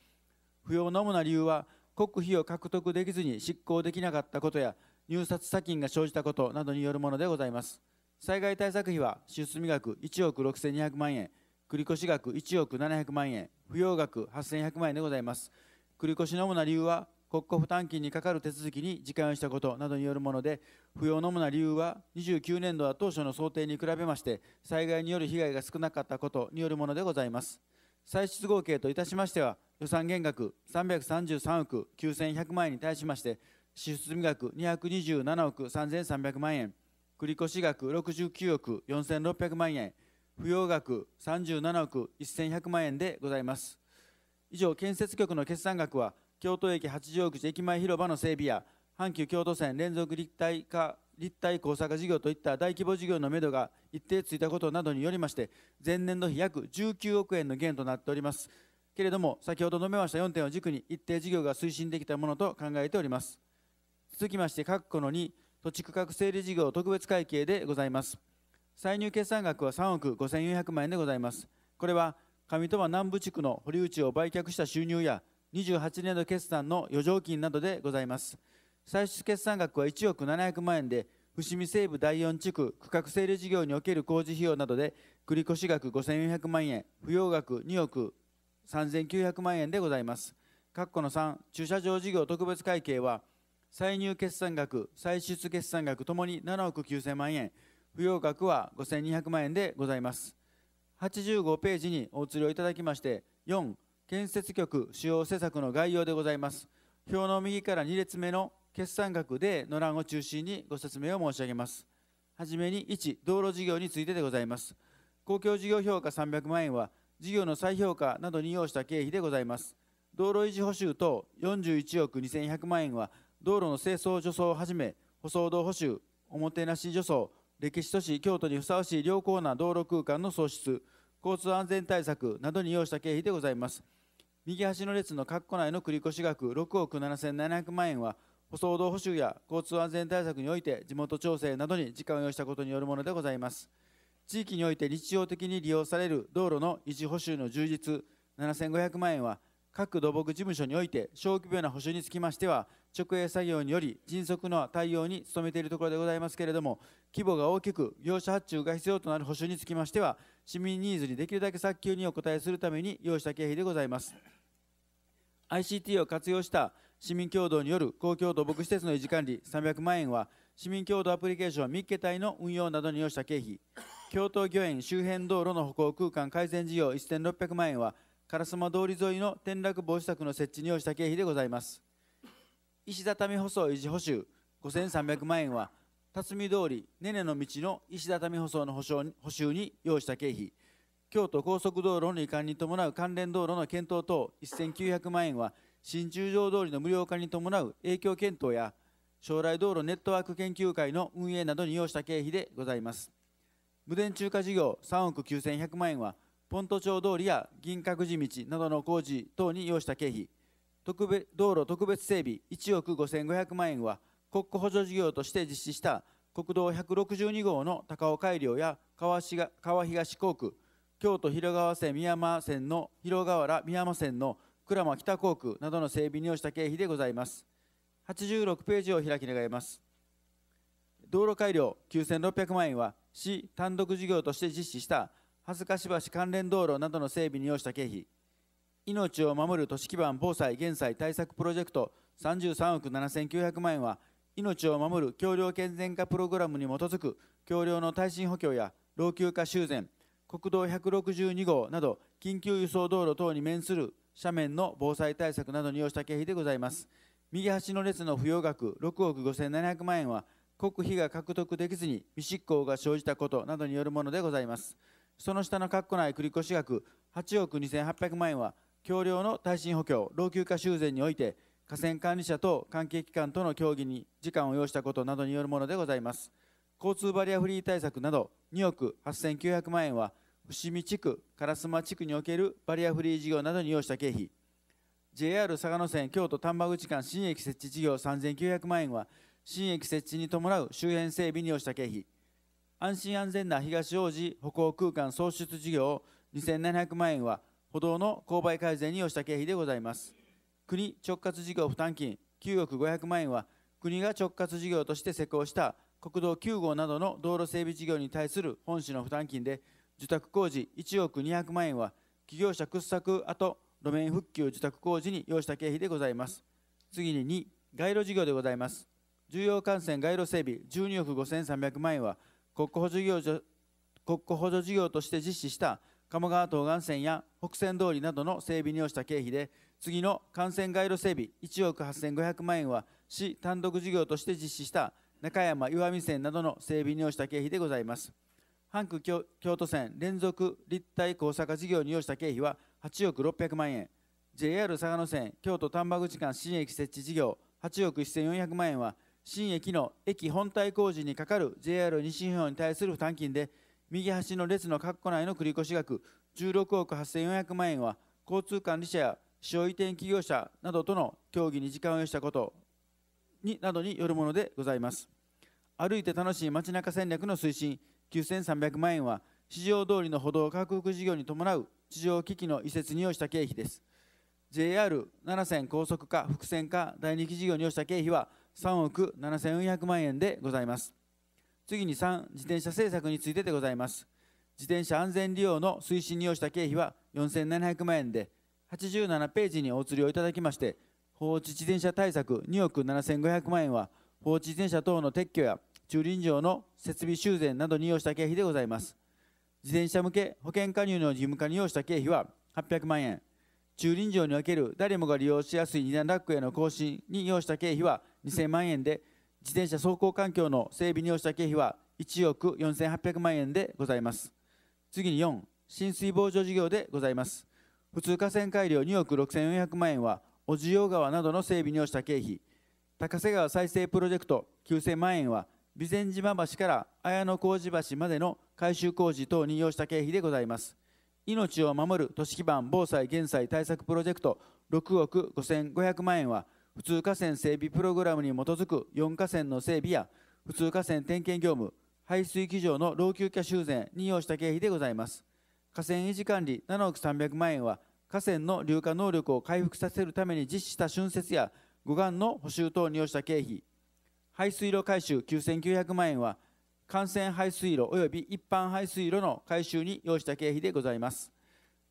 不要の主な理由は国費を獲得できずに執行できなかったことや入札砂金が生じたことなどによるものでございます災害対策費は出済額1億6200万円繰越額1億700万円不要額8100万円でございます繰越の主な理由は国庫負担金にかかる手続きに時間をしたことなどによるもので不要の主な理由は29年度は当初の想定に比べまして災害による被害が少なかったことによるものでございます歳出合計といたしましては予算減額333億9100万円に対しまして支出額227億3300万円繰越額69億4600万円扶養額37億1100万円でございます以上建設局の決算額は京都駅八丈口駅前広場の整備や阪急京都線連続立体化立体工作事業といった大規模事業のめどが一定ついたことなどによりまして前年度比約19億円の減となっておりますけれども先ほど述べました4点を軸に一定事業が推進できたものと考えております続きまして括弧の2土地区画整理事業特別会計でございます歳入決算額は3億5400万円でございますこれは上鳥羽南部地区の堀内を売却した収入や28年度決算の余剰金などでございます最終決算額は1億700万円で伏見西部第4地区区画整理事業における工事費用などで繰越額5400万円扶養額2億3900万円でございます括弧の3駐車場事業特別会計は歳入決算額歳出決算額ともに7億9000万円扶養額は5200万円でございます85ページにお移りをいただきまして4建設局主要施策の概要でございます表の右から2列目の決算額での欄を中心にご説明を申し上げます。はじめに1、道路事業についてでございます。公共事業評価300万円は、事業の再評価などに要した経費でございます。道路維持補修等41億2100万円は、道路の清掃除草をはじめ、舗装道補修、おもてなし除草、歴史都市京都にふさわしい良好な道路空間の創出、交通安全対策などに要した経費でございます。右端の列の括弧内の繰越額6億7700万円は、装道補修や交通安全対策において地元調整などに時間を要したことによるものでございます。地域において日常的に利用される道路の維持補修の充実7500万円は各土木事務所において小規模な補修につきましては直営作業により迅速な対応に努めているところでございますけれども規模が大きく業者発注が必要となる補修につきましては市民ニーズにできるだけ早急にお答えするために要した経費でございます ICT を活用した市民共同による公共土木施設の維持管理300万円は市民共同アプリケーション三桁隊の運用などに要した経費京都御苑周辺道路の歩行空間改善事業1600万円は烏丸通り沿いの転落防止策の設置に要した経費でございます石畳舗装維持補修5300万円は辰巳通りねねの道の石畳舗装の補補修に要した経費京都高速道路の移管に伴う関連道路の検討等1900万円は新十条通りの無料化に伴う影響検討や将来道路ネットワーク研究会の運営などに要した経費でございます無電柱化事業3億9100万円はポント町通りや銀閣寺道などの工事等に要した経費特別道路特別整備1億5500万円は国庫補助事業として実施した国道162号の高尾改良や川川東港区京都広川線宮山線の広川原宮山線の福間北航空などの整備に要した経費でございます86ページを開き願います道路改良9600万円は市単独事業として実施した恥ずかし橋関連道路などの整備に要した経費命を守る都市基盤防災・減災対策プロジェクト33億7900万円は命を守る橋梁健全化プログラムに基づく橋梁の耐震補強や老朽化修繕国道162号など緊急輸送道路等に面する斜面の防災対策などに要した経費でございます右端の列の付与額6億5700万円は国費が獲得できずに未執行が生じたことなどによるものでございますその下の括弧内繰越額8億2800万円は橋梁の耐震補強老朽化修繕において河川管理者等関係機関との協議に時間を要したことなどによるものでございます交通バリアフリー対策など2億8900万円は伏見地区、烏丸地区におけるバリアフリー事業などに要した経費、JR 嵯峨野線京都丹波口間新駅設置事業3900万円は、新駅設置に伴う周辺整備に要した経費、安心安全な東大路歩行空間創出事業2700万円は、歩道の勾配改善に要した経費でございます。国直轄事業負担金9億500万円は、国が直轄事業として施行した国道9号などの道路整備事業に対する本市の負担金で、受託工事1億200万円は企業者掘削後路面復旧受託工事に要した経費でございます次に2街路事業でございます重要幹線街路整備12億5300万円は国庫補助業国庫補助事業として実施した鴨川東岸線や北線通りなどの整備に要した経費で次の幹線街路整備1億8500万円は市単独事業として実施した中山岩見線などの整備に要した経費でございます。阪区京都線連続立体交差化事業に要した経費は8億600万円 JR 嵯峨野線京都丹波口間新駅設置事業8億1400万円は新駅の駅本体工事にかかる JR 西日本に対する負担金で右端の列の括弧内の繰越額16億8400万円は交通管理者や消移転企業者などとの協議に時間を要したことになどによるものでございます歩いて楽しい街中戦略の推進9300万円は市場通りの歩道拡幅事業に伴う地上機器の移設に要した経費です JR 7線高速化複線化第2期事業に要した経費は3億7400万円でございます次に3自転車政策についてでございます自転車安全利用の推進に要した経費は4700万円で87ページにお移りをいただきまして放置自転車対策2億7500万円は放置自転車等の撤去や駐輪場の設備修繕などに要した経費でございます。自転車向け保険加入の義務化に要した経費は800万円、駐輪場における誰もが利用しやすい二段ラックへの更新に要した経費は2000万円で、自転車走行環境の整備に要した経費は1億4800万円でございます。次に4、浸水防除事業でございます。普通河川改良2億6400万円は、小塩川などの整備に要した経費、高瀬川再生プロジェクト9000万円は、備前島橋から綾小路橋までの改修工事等に要した経費でございます。命を守る都市基盤防災・減災対策プロジェクト6億5500万円は、普通河川整備プログラムに基づく4河川の整備や、普通河川点検業務、排水機場の老朽化修繕に要した経費でございます。河川維持管理7億300万円は、河川の流化能力を回復させるために実施した浚渫や護岸の補修等に要した経費排水路改修9900万円は幹線排水路及び一般排水路の改修に要した経費でございます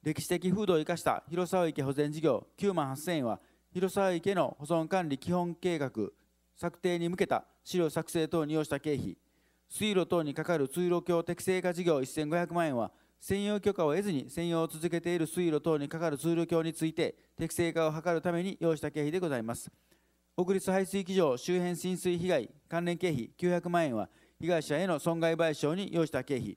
歴史的風土を生かした広沢池保全事業9万8000円は広沢池の保存管理基本計画策定に向けた資料作成等に要した経費水路等にかかる通路橋適正化事業1500万円は専用許可を得ずに専用を続けている水路等にかかる通路橋について適正化を図るために要した経費でございます国立排水機場周辺浸水被害関連経費900万円は被害者への損害賠償に要した経費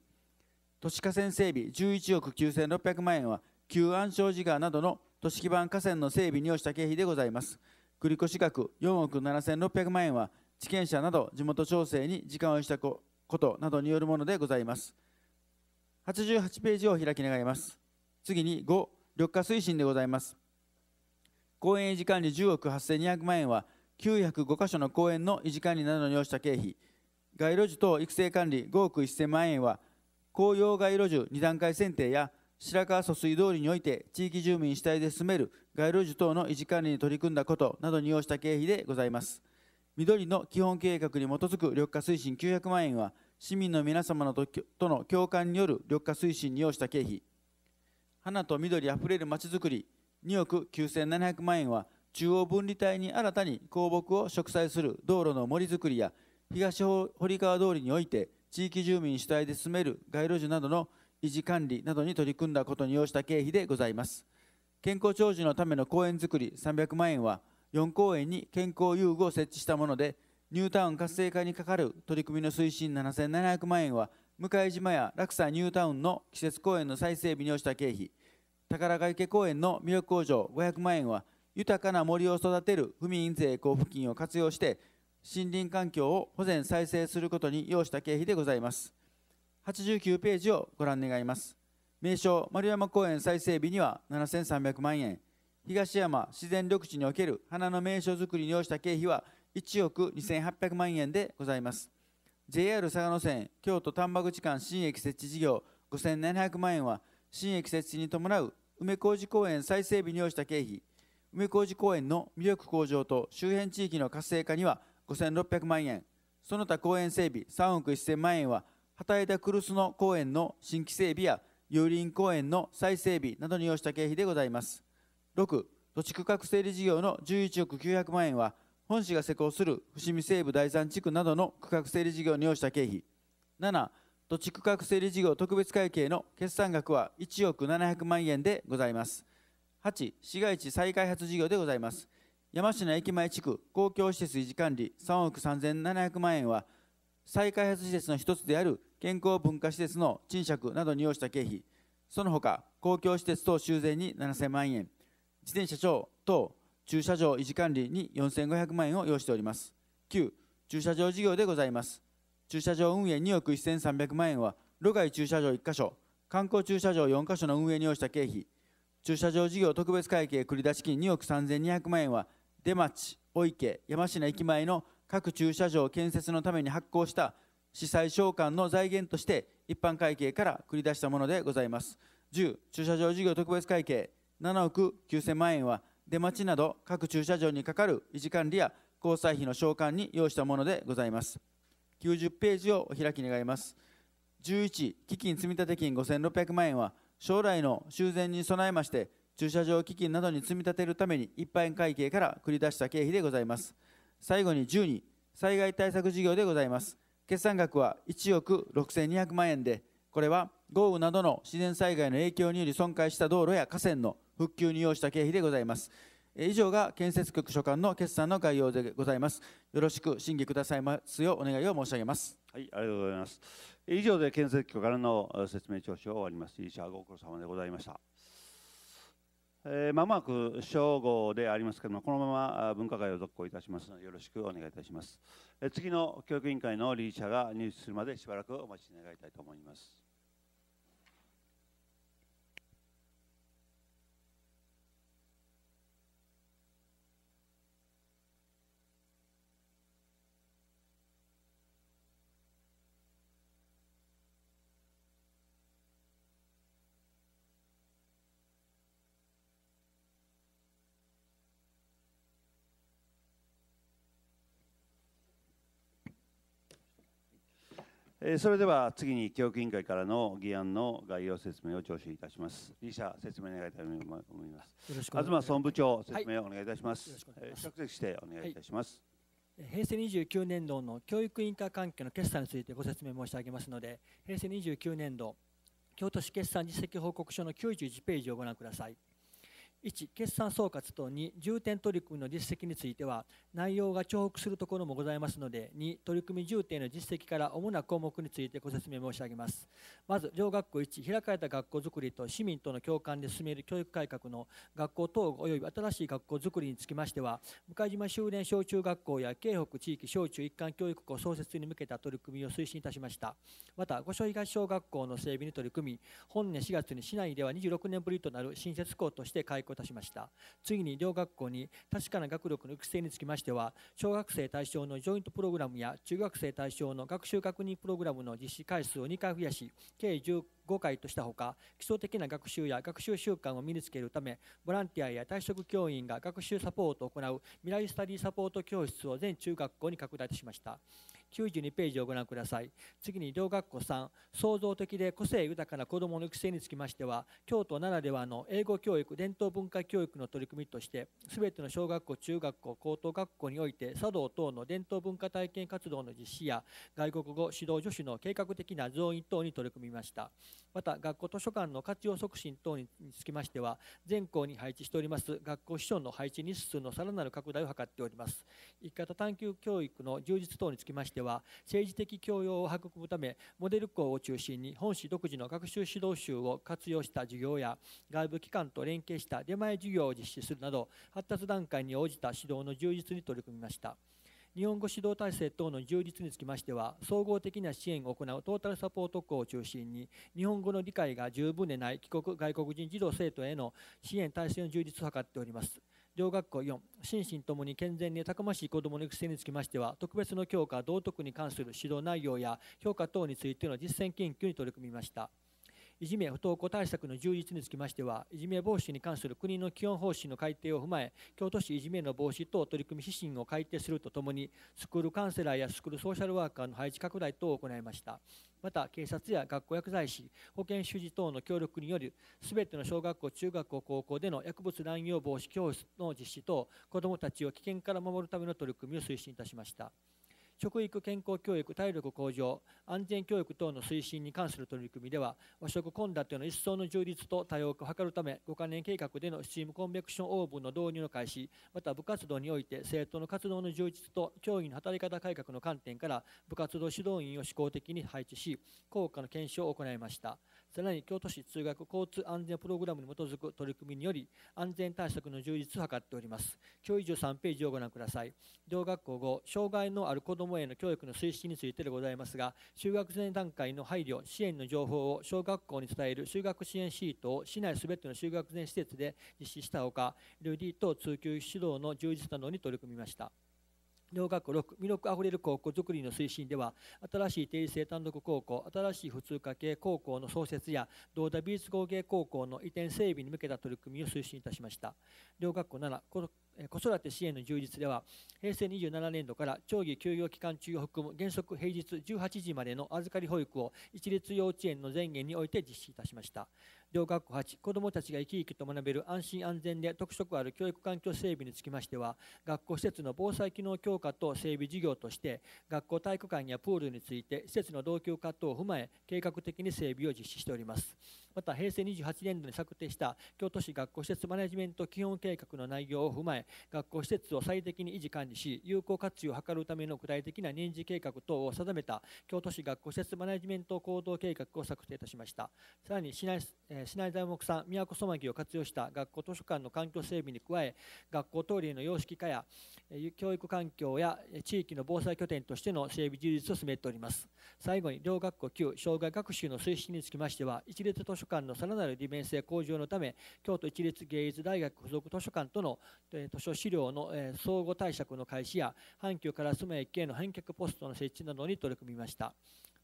都市河川整備11億9600万円は旧安生寺川などの都市基盤河川の整備に要した経費でございます繰越額4億7600万円は地権者など地元調整に時間を要したことなどによるものでございます88ページを開き願います次に5緑化推進でございます公園維持管理10億8200万円は905か所の公園の維持管理などに要した経費街路樹等育成管理5億1000万円は紅葉街路樹2段階選定や白川疎水通りにおいて地域住民主体で進める街路樹等の維持管理に取り組んだことなどに要した経費でございます緑の基本計画に基づく緑化推進900万円は市民の皆様のととの共感による緑化推進に要した経費花と緑あふれるまちづくり2億9700万円は中央分離帯に新たに香木を植栽する道路の森づくりや東堀川通りにおいて地域住民主体で住める街路樹などの維持管理などに取り組んだことに要した経費でございます健康長寿のための公園づくり300万円は4公園に健康遊具を設置したものでニュータウン活性化にかかる取り組みの推進7700万円は向島や落差ニュータウンの季節公園の再整備に要した経費宝ヶ池公園の魅力工場500万円は豊かな森を育てる不民税交付金を活用して森林環境を保全再生することに要した経費でございます89ページをご覧願います名称丸山公園再生日には7300万円東山自然緑地における花の名所づくりに要した経費は1億2800万円でございます JR 佐賀野線京都丹波口間新駅設置事業5700万円は新駅設置に伴う梅小路公園再整備に要した経費梅小路公園の魅力向上と周辺地域の活性化には5600万円その他公園整備3億1000万円は畑田クルスの公園の新規整備や有林公園の再整備などに要した経費でございます6土地区画整理事業の11億900万円は本市が施行する伏見西部第三地区などの区画整理事業に要した経費7土地区画整理事業特別会計の決算額は1億700万円でございます。8、市街地再開発事業でございます。山科駅前地区公共施設維持管理3億3700万円は、再開発施設の一つである健康文化施設の賃借などに要した経費、その他、公共施設等修繕に7000万円、自転車庁等駐車場維持管理に4500万円を要しております。9、駐車場事業でございます。駐車場運営2億1300万円は路外駐車場1カ所観光駐車場4カ所の運営に要した経費駐車場事業特別会計繰出金2億3200万円は出町お池山科駅前の各駐車場建設のために発行した司祭償還の財源として一般会計から繰り出したものでございます10駐車場事業特別会計7億9000万円は出町など各駐車場にかかる維持管理や交際費の償還に要したものでございます90ページをお開き願います11基金積立金5600万円は将来の修繕に備えまして駐車場基金などに積み立てるために一般会計から繰り出した経費でございます最後に12災害対策事業でございます決算額は1億6200万円でこれは豪雨などの自然災害の影響により損壊した道路や河川の復旧に要した経費でございます以上が建設局所管の決算の概要でございます。よろしく審議くださいますようお願いを申し上げます。はい、ありがとうございます。以上で建設局からの説明聴取を終わります。医者ご苦労様でございました。えー、まもなく正午でありますけれども、このまま分科会を続行いたしますので、よろしくお願いいたします。え次の教育委員会の理事者が入室するまでしばらくお待ち願いたいと思います。それでは次に教育委員会からの議案の概要説明を聴取いたします。理事者説明願いたいとたします。東総務部長説明をお願いいたします。はい、着席してお願いいたします、はい。平成29年度の教育委員会関係の決算についてご説明申し上げますので、平成29年度京都市決算実績報告書の91ページをご覧ください。1決算総括と2重点取り組みの実績については内容が重複するところもございますので2取り組み重点の実績から主な項目についてご説明申し上げますまず上学校1開かれた学校づくりと市民との共感で進める教育改革の学校統合及び新しい学校づくりにつきましては向島修練小中学校や京北地域小中一貫教育校創設に向けた取り組みを推進いたしましたまた五所東小学校の整備に取り組み本年4月に市内では26年ぶりとなる新設校として開校を出しました次に両学校に確かな学力の育成につきましては小学生対象のジョイントプログラムや中学生対象の学習確認プログラムの実施回数を2回増やし計15回としたほか基礎的な学習や学習習慣を身につけるためボランティアや退職教員が学習サポートを行う未来スタディサポート教室を全中学校に拡大しました92ページをご覧ください次に両学校3創造的で個性豊かな子どもの育成につきましては京都ならではの英語教育伝統文化教育の取り組みとして全ての小学校中学校高等学校において茶道等の伝統文化体験活動の実施や外国語指導助手の計画的な増員等に取り組みましたまた学校図書館の活用促進等につきましては全校に配置しております学校秘書の配置日数のさらなる拡大を図っておりますき方探究教育の充実等につきましてては政治的教養を育むためモデル校を中心に本市独自の学習指導集を活用した授業や外部機関と連携した出前授業を実施するなど発達段階に応じた指導の充実に取り組みました。日本語指導体制等の充実につきましては総合的な支援を行うトータルサポート校を中心に日本語の理解が十分でない帰国外国人児童生徒への支援体制の充実を図っております両学校4心身ともに健全にたくましい子どもの育成につきましては特別の教科道徳に関する指導内容や評価等についての実践研究に取り組みました。いじめ不登校対策の充実につきましてはいじめ防止に関する国の基本方針の改定を踏まえ京都市いじめの防止等取り組み指針を改定するとともにスクールカウンセラーやスクールソーシャルワーカーの配置拡大等を行いましたまた警察や学校薬剤師保健主事等の協力により全ての小学校中学校高校での薬物乱用防止教室の実施等子どもたちを危険から守るための取り組みを推進いたしました。食育健康教育体力向上安全教育等の推進に関する取り組みでは和食献立の一層の充実と多様化を図るため5か年計画でのスチームコンベクションオーブンの導入の開始また部活動において生徒の活動の充実と教員の働き方改革の観点から部活動指導員を試行的に配置し効果の検証を行いました。さらに京都市通学交通安全プログラムに基づく取り組みにより安全対策の充実を図っております今日23ページをご覧ください同学校後障害のある子どもへの教育の推進についてでございますが就学前段階の配慮支援の情報を小学校に伝える就学支援シートを市内すべての就学前施設で実施したほか LD 等通級指導の充実などに取り組みました両学校6魅力あふれる高校づくりの推進では新しい定性単独高校新しい普通科系高校の創設や同田美術工芸高校の移転整備に向けた取り組みを推進いたしました両学校7子育て支援の充実では平成27年度から長期休業期間中を含む原則平日18時までの預かり保育を一律幼稚園の前言において実施いたしました両学校8子どもたちが生き生きと学べる安心安全で特色ある教育環境整備につきましては学校施設の防災機能強化と整備事業として学校体育館やプールについて施設の老朽化等を踏まえ計画的に整備を実施しておりますまた平成28年度に策定した京都市学校施設マネジメント基本計画の内容を踏まえ学校施設を最適に維持管理し有効活用を図るための具体的な認知計画等を定めた京都市学校施設マネジメント行動計画を策定いたしましたさらに市内、えー市内材木産宮古そまぎを活用した学校図書館の環境整備に加え学校通りの様式化や教育環境や地域の防災拠点としての整備充実を進めております最後に両学校級障害学習の推進につきましては一律図書館のさらなる利便性向上のため京都一律芸術大学附属図書館との図書資料の相互対策の開始や阪急から住む駅への返却ポストの設置などに取り組みました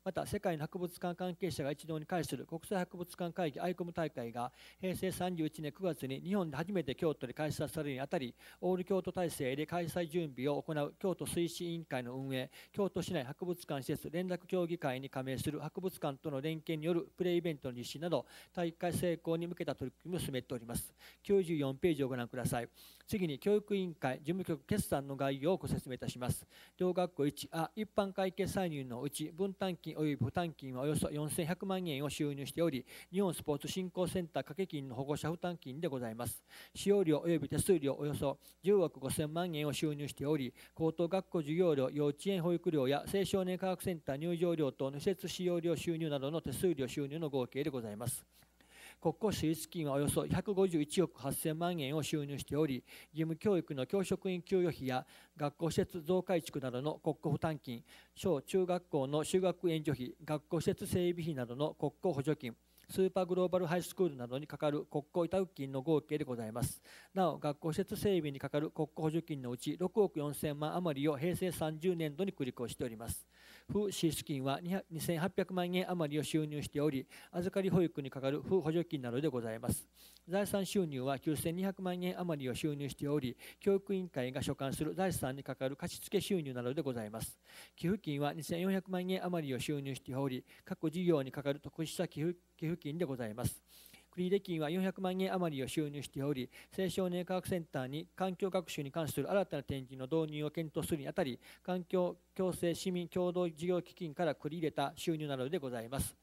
また世界の博物館関係者が一堂に会する国際博物館会議アイコム大会が平成31年9月に日本で初めて京都で開催されるにあたりオール京都体制で開催準備を行う京都推進委員会の運営京都市内博物館施設連絡協議会に加盟する博物館との連携によるプレイイベントの実施など大会成功に向けた取り組みを進めております94ページをご覧ください次に教育委員会事務局決算の概要をご説明いたします同学校1あ一般会計歳入のうち分担金及び負担金はおよそ4100万円を収入しており日本スポーツ振興センター掛け金の保護者負担金でございます使用料及び手数料およそ10億5000万円を収入しており高等学校授業料幼稚園保育料や青少年科学センター入場料等の施設使用料収入などの手数料収入の合計でございます国庫支出金はおよそ151億8000万円を収入しており義務教育の教職員給与費や学校施設増改築などの国庫負担金小中学校の修学援助費学校施設整備費などの国庫補助金スーパーグローバルハイスクールなどにかかる国庫委託金の合計でございますなお学校施設整備にかかる国庫補助金のうち6億4000万余りを平成30年度に繰り越しております府支出金は2800万円余りを収入しており預かり保育にかかる府補助金などでございます財産収入は9200万円余りを収入しており教育委員会が所管する財産にかかる貸付収入などでございます寄付金は2400万円余りを収入しており各事業にかかる特殊た寄付金でございます国出金は400万円余りを収入しており青少年科学センターに環境学習に関する新たな展示の導入を検討するにあたり環境共生市民共同事業基金から繰り入れた収入などでございます。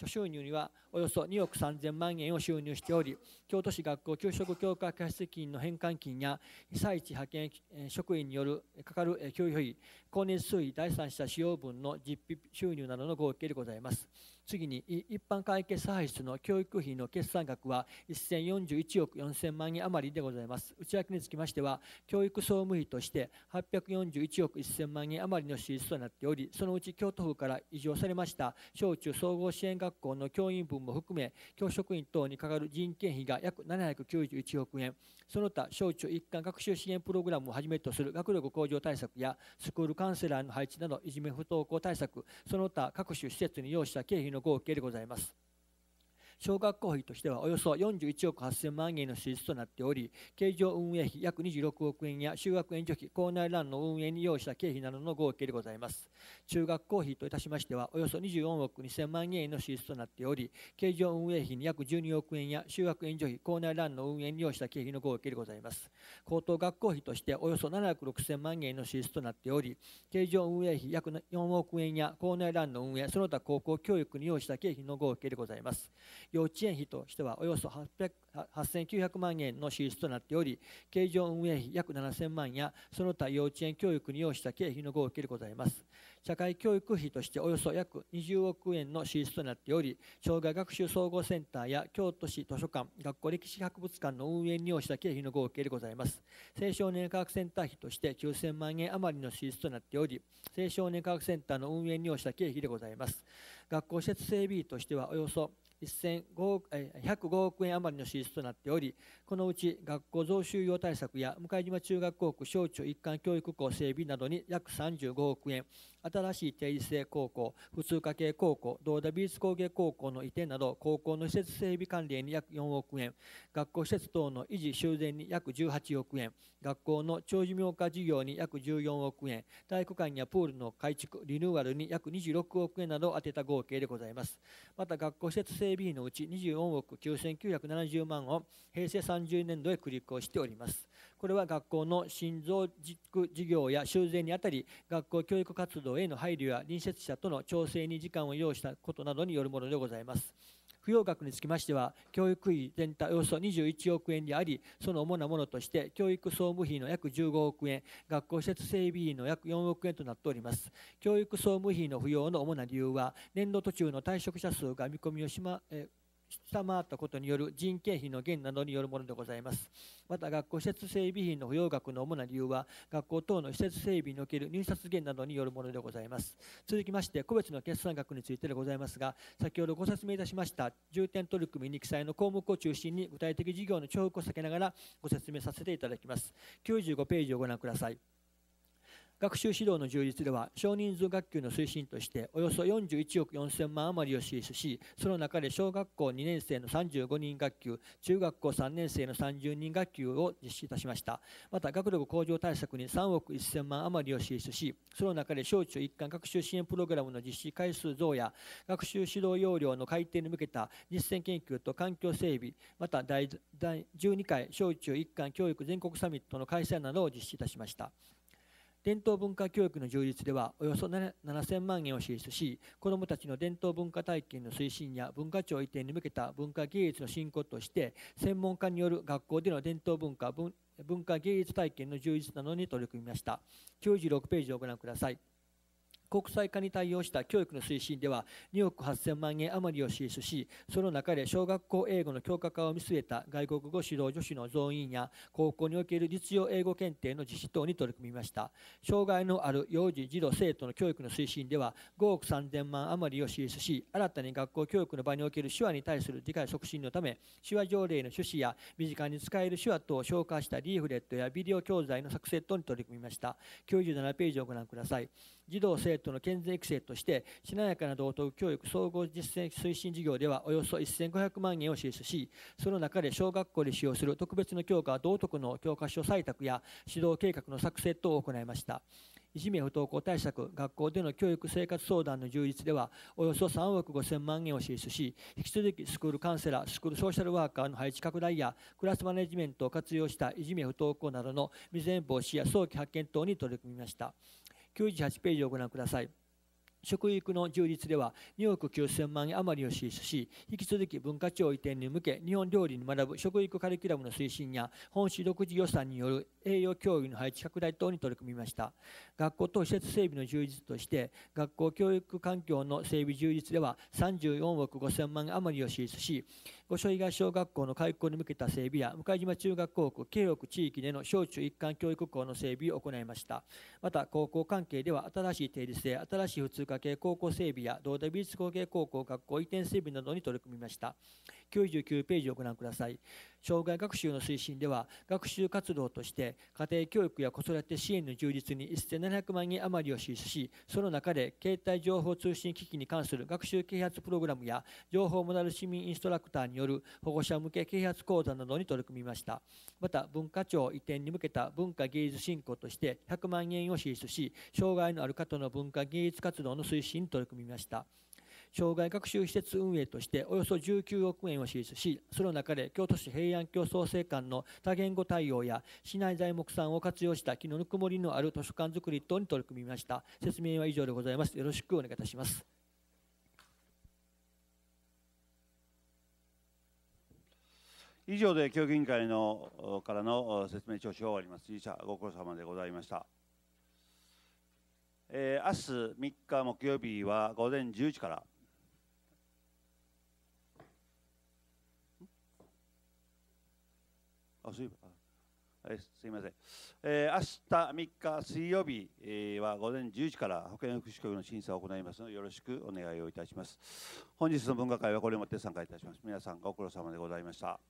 諸収入にはおよそ2億3000万円を収入しており京都市学校給食強化貸付金の返還金や被災地派遣職員によるかかる給与費光熱水第三者使用分の実費収入などの合計でございます。次に一般会計歳出の教育費の決算額は1041億4000万円余りでございます内訳につきましては教育総務費として841億1000万円余りの支出となっておりそのうち京都府から移譲されました小中総合支援学校の教員分も含め教職員等にかかる人件費が約791億円その他小中一貫学習支援プログラムをはじめとする学力向上対策やスクールカウンセラーの配置などいじめ不登校対策その他各種施設に要した経費ののごでございます小学校費としてはおよそ41億8000万円の支出となっており経常運営費約26億円や修学援助費校内ランの運営に要した経費などの合計でございます中学校費といたしましてはおよそ24億2000万円の支出となっており経常運営費に約12億円や修学援助費校内ランの運営に要した経費の合計でございます高等学校費としておよそ7億6000万円の支出となっており経常運営費約4億円や校内ランの運営その他高校教育に要した経費の合計でございます幼稚園費としてはおよそ8900万円の支出となっており、経常運営費約7000万や、その他幼稚園教育に要した経費の合計でございます。社会教育費としておよそ約20億円の支出となっており、障害学習総合センターや京都市図書館、学校歴史博物館の運営に要した経費の合計でございます。青少年科学センター費として9000万円余りの支出となっており、青少年科学センターの運営に要した経費でございます。学校施設整備費としてはおよそ105億円余りの支出となっておりこのうち学校増収用対策や向島中学校区小中一貫教育校整備などに約35億円新しい定時制高校普通科系高校道田美術工芸高校の移転など高校の施設整備関連に約4億円学校施設等の維持修繕に約18億円学校の長寿命化事業に約14億円体育館やプールの改築リニューアルに約26億円などを充てた合計でございますまた学校施設整備 FAB のうち24億9970万を平成30年度へ繰り越しておりますこれは学校の心臓築事業や修繕にあたり学校教育活動への配慮や隣接者との調整に時間を要したことなどによるものでございます扶養額につきましては教育費全体およそ21億円でありその主なものとして教育総務費の約15億円学校施設整備費の約4億円となっております教育総務費の扶養の主な理由は年度途中の退職者数が見込みをしまえー下回ったことによる人件費の減などによるものでございますまた学校施設整備費の不要額の主な理由は学校等の施設整備における入札減などによるものでございます続きまして個別の決算額についてでございますが先ほどご説明いたしました重点取り組みに記載の項目を中心に具体的事業の重複を避けながらご説明させていただきます95ページをご覧ください学習指導の充実では少人数学級の推進としておよそ41億4000万余りを支出しその中で小学校2年生の35人学級中学校3年生の30人学級を実施いたしましたまた学力向上対策に3億1000万余りを支出しその中で小中一貫学習支援プログラムの実施回数増や学習指導要領の改定に向けた実践研究と環境整備また第12回小中一貫教育全国サミットの開催などを実施いたしました伝統文化教育の充実ではおよそ7000万円を支出し子どもたちの伝統文化体験の推進や文化庁移転に向けた文化芸術の振興として専門家による学校での伝統文化文化芸術体験の充実などに取り組みました96ページをご覧ください国際化に対応した教育の推進では2億8000万円余りを支出しその中で小学校英語の強化化を見据えた外国語指導助手の増員や高校における実用英語検定の実施等に取り組みました障害のある幼児児童生徒の教育の推進では5億3000万余りを支出し新たに学校教育の場における手話に対する理解促進のため手話条例の趣旨や身近に使える手話等を紹介したリーフレットやビデオ教材の作成等に取り組みました97ページをご覧ください児童生徒の健全育成としてしなやかな道徳教育総合実践推進事業ではおよそ1500万円を支出しその中で小学校で使用する特別の教科道徳の教科書採択や指導計画の作成等を行いましたいじめ不登校対策学校での教育生活相談の充実ではおよそ3億5000万円を支出し引き続きスクールカウンセラースクールソーシャルワーカーの配置拡大やクラスマネジメントを活用したいじめ不登校などの未然防止や早期発見等に取り組みました。98ページをご覧ください。食育の充実では2億9000万円余りを支出し、引き続き文化庁移転に向け、日本料理に学ぶ食育カリキュラムの推進や、本市独自予算による栄養教育の配置拡大等に取り組みました学校等施設整備の充実として学校教育環境の整備充実では34億5000万円余りを支出し五所東小学校の開校に向けた整備や向島中学校区京北地域での小中一貫教育校の整備を行いましたまた高校関係では新しい定理性新しい普通科系高校整備や道大美術工芸高校学校移転整備などに取り組みました99ページをご覧ください障害学習の推進では学習活動として家庭教育や子育て支援の充実に1700万人余りを支出しその中で携帯情報通信機器に関する学習啓発プログラムや情報モダル市民インストラクターによる保護者向け啓発講座などに取り組みましたまた文化庁移転に向けた文化芸術振興として100万円を支出し障害のある方の文化芸術活動の推進に取り組みました障害学習施設運営としておよそ19億円を支出しその中で京都市平安京創生館の多言語対応や市内材木さんを活用した木のぬくもりのある図書館づくり等に取り組みました説明は以上でございますよろしくお願いいたします以上で教育委員会のからの説明聴取を終わります。ご苦労様でございました。えー、明日3日木曜日は午前10時からあそういえばはい、すいません、えー、明日3日水曜日、えー、は午前10時から保健福祉局の審査を行いますのでよろしくお願いをいたします本日の分科会はこれをもって参加いたします皆さんご苦労様でございました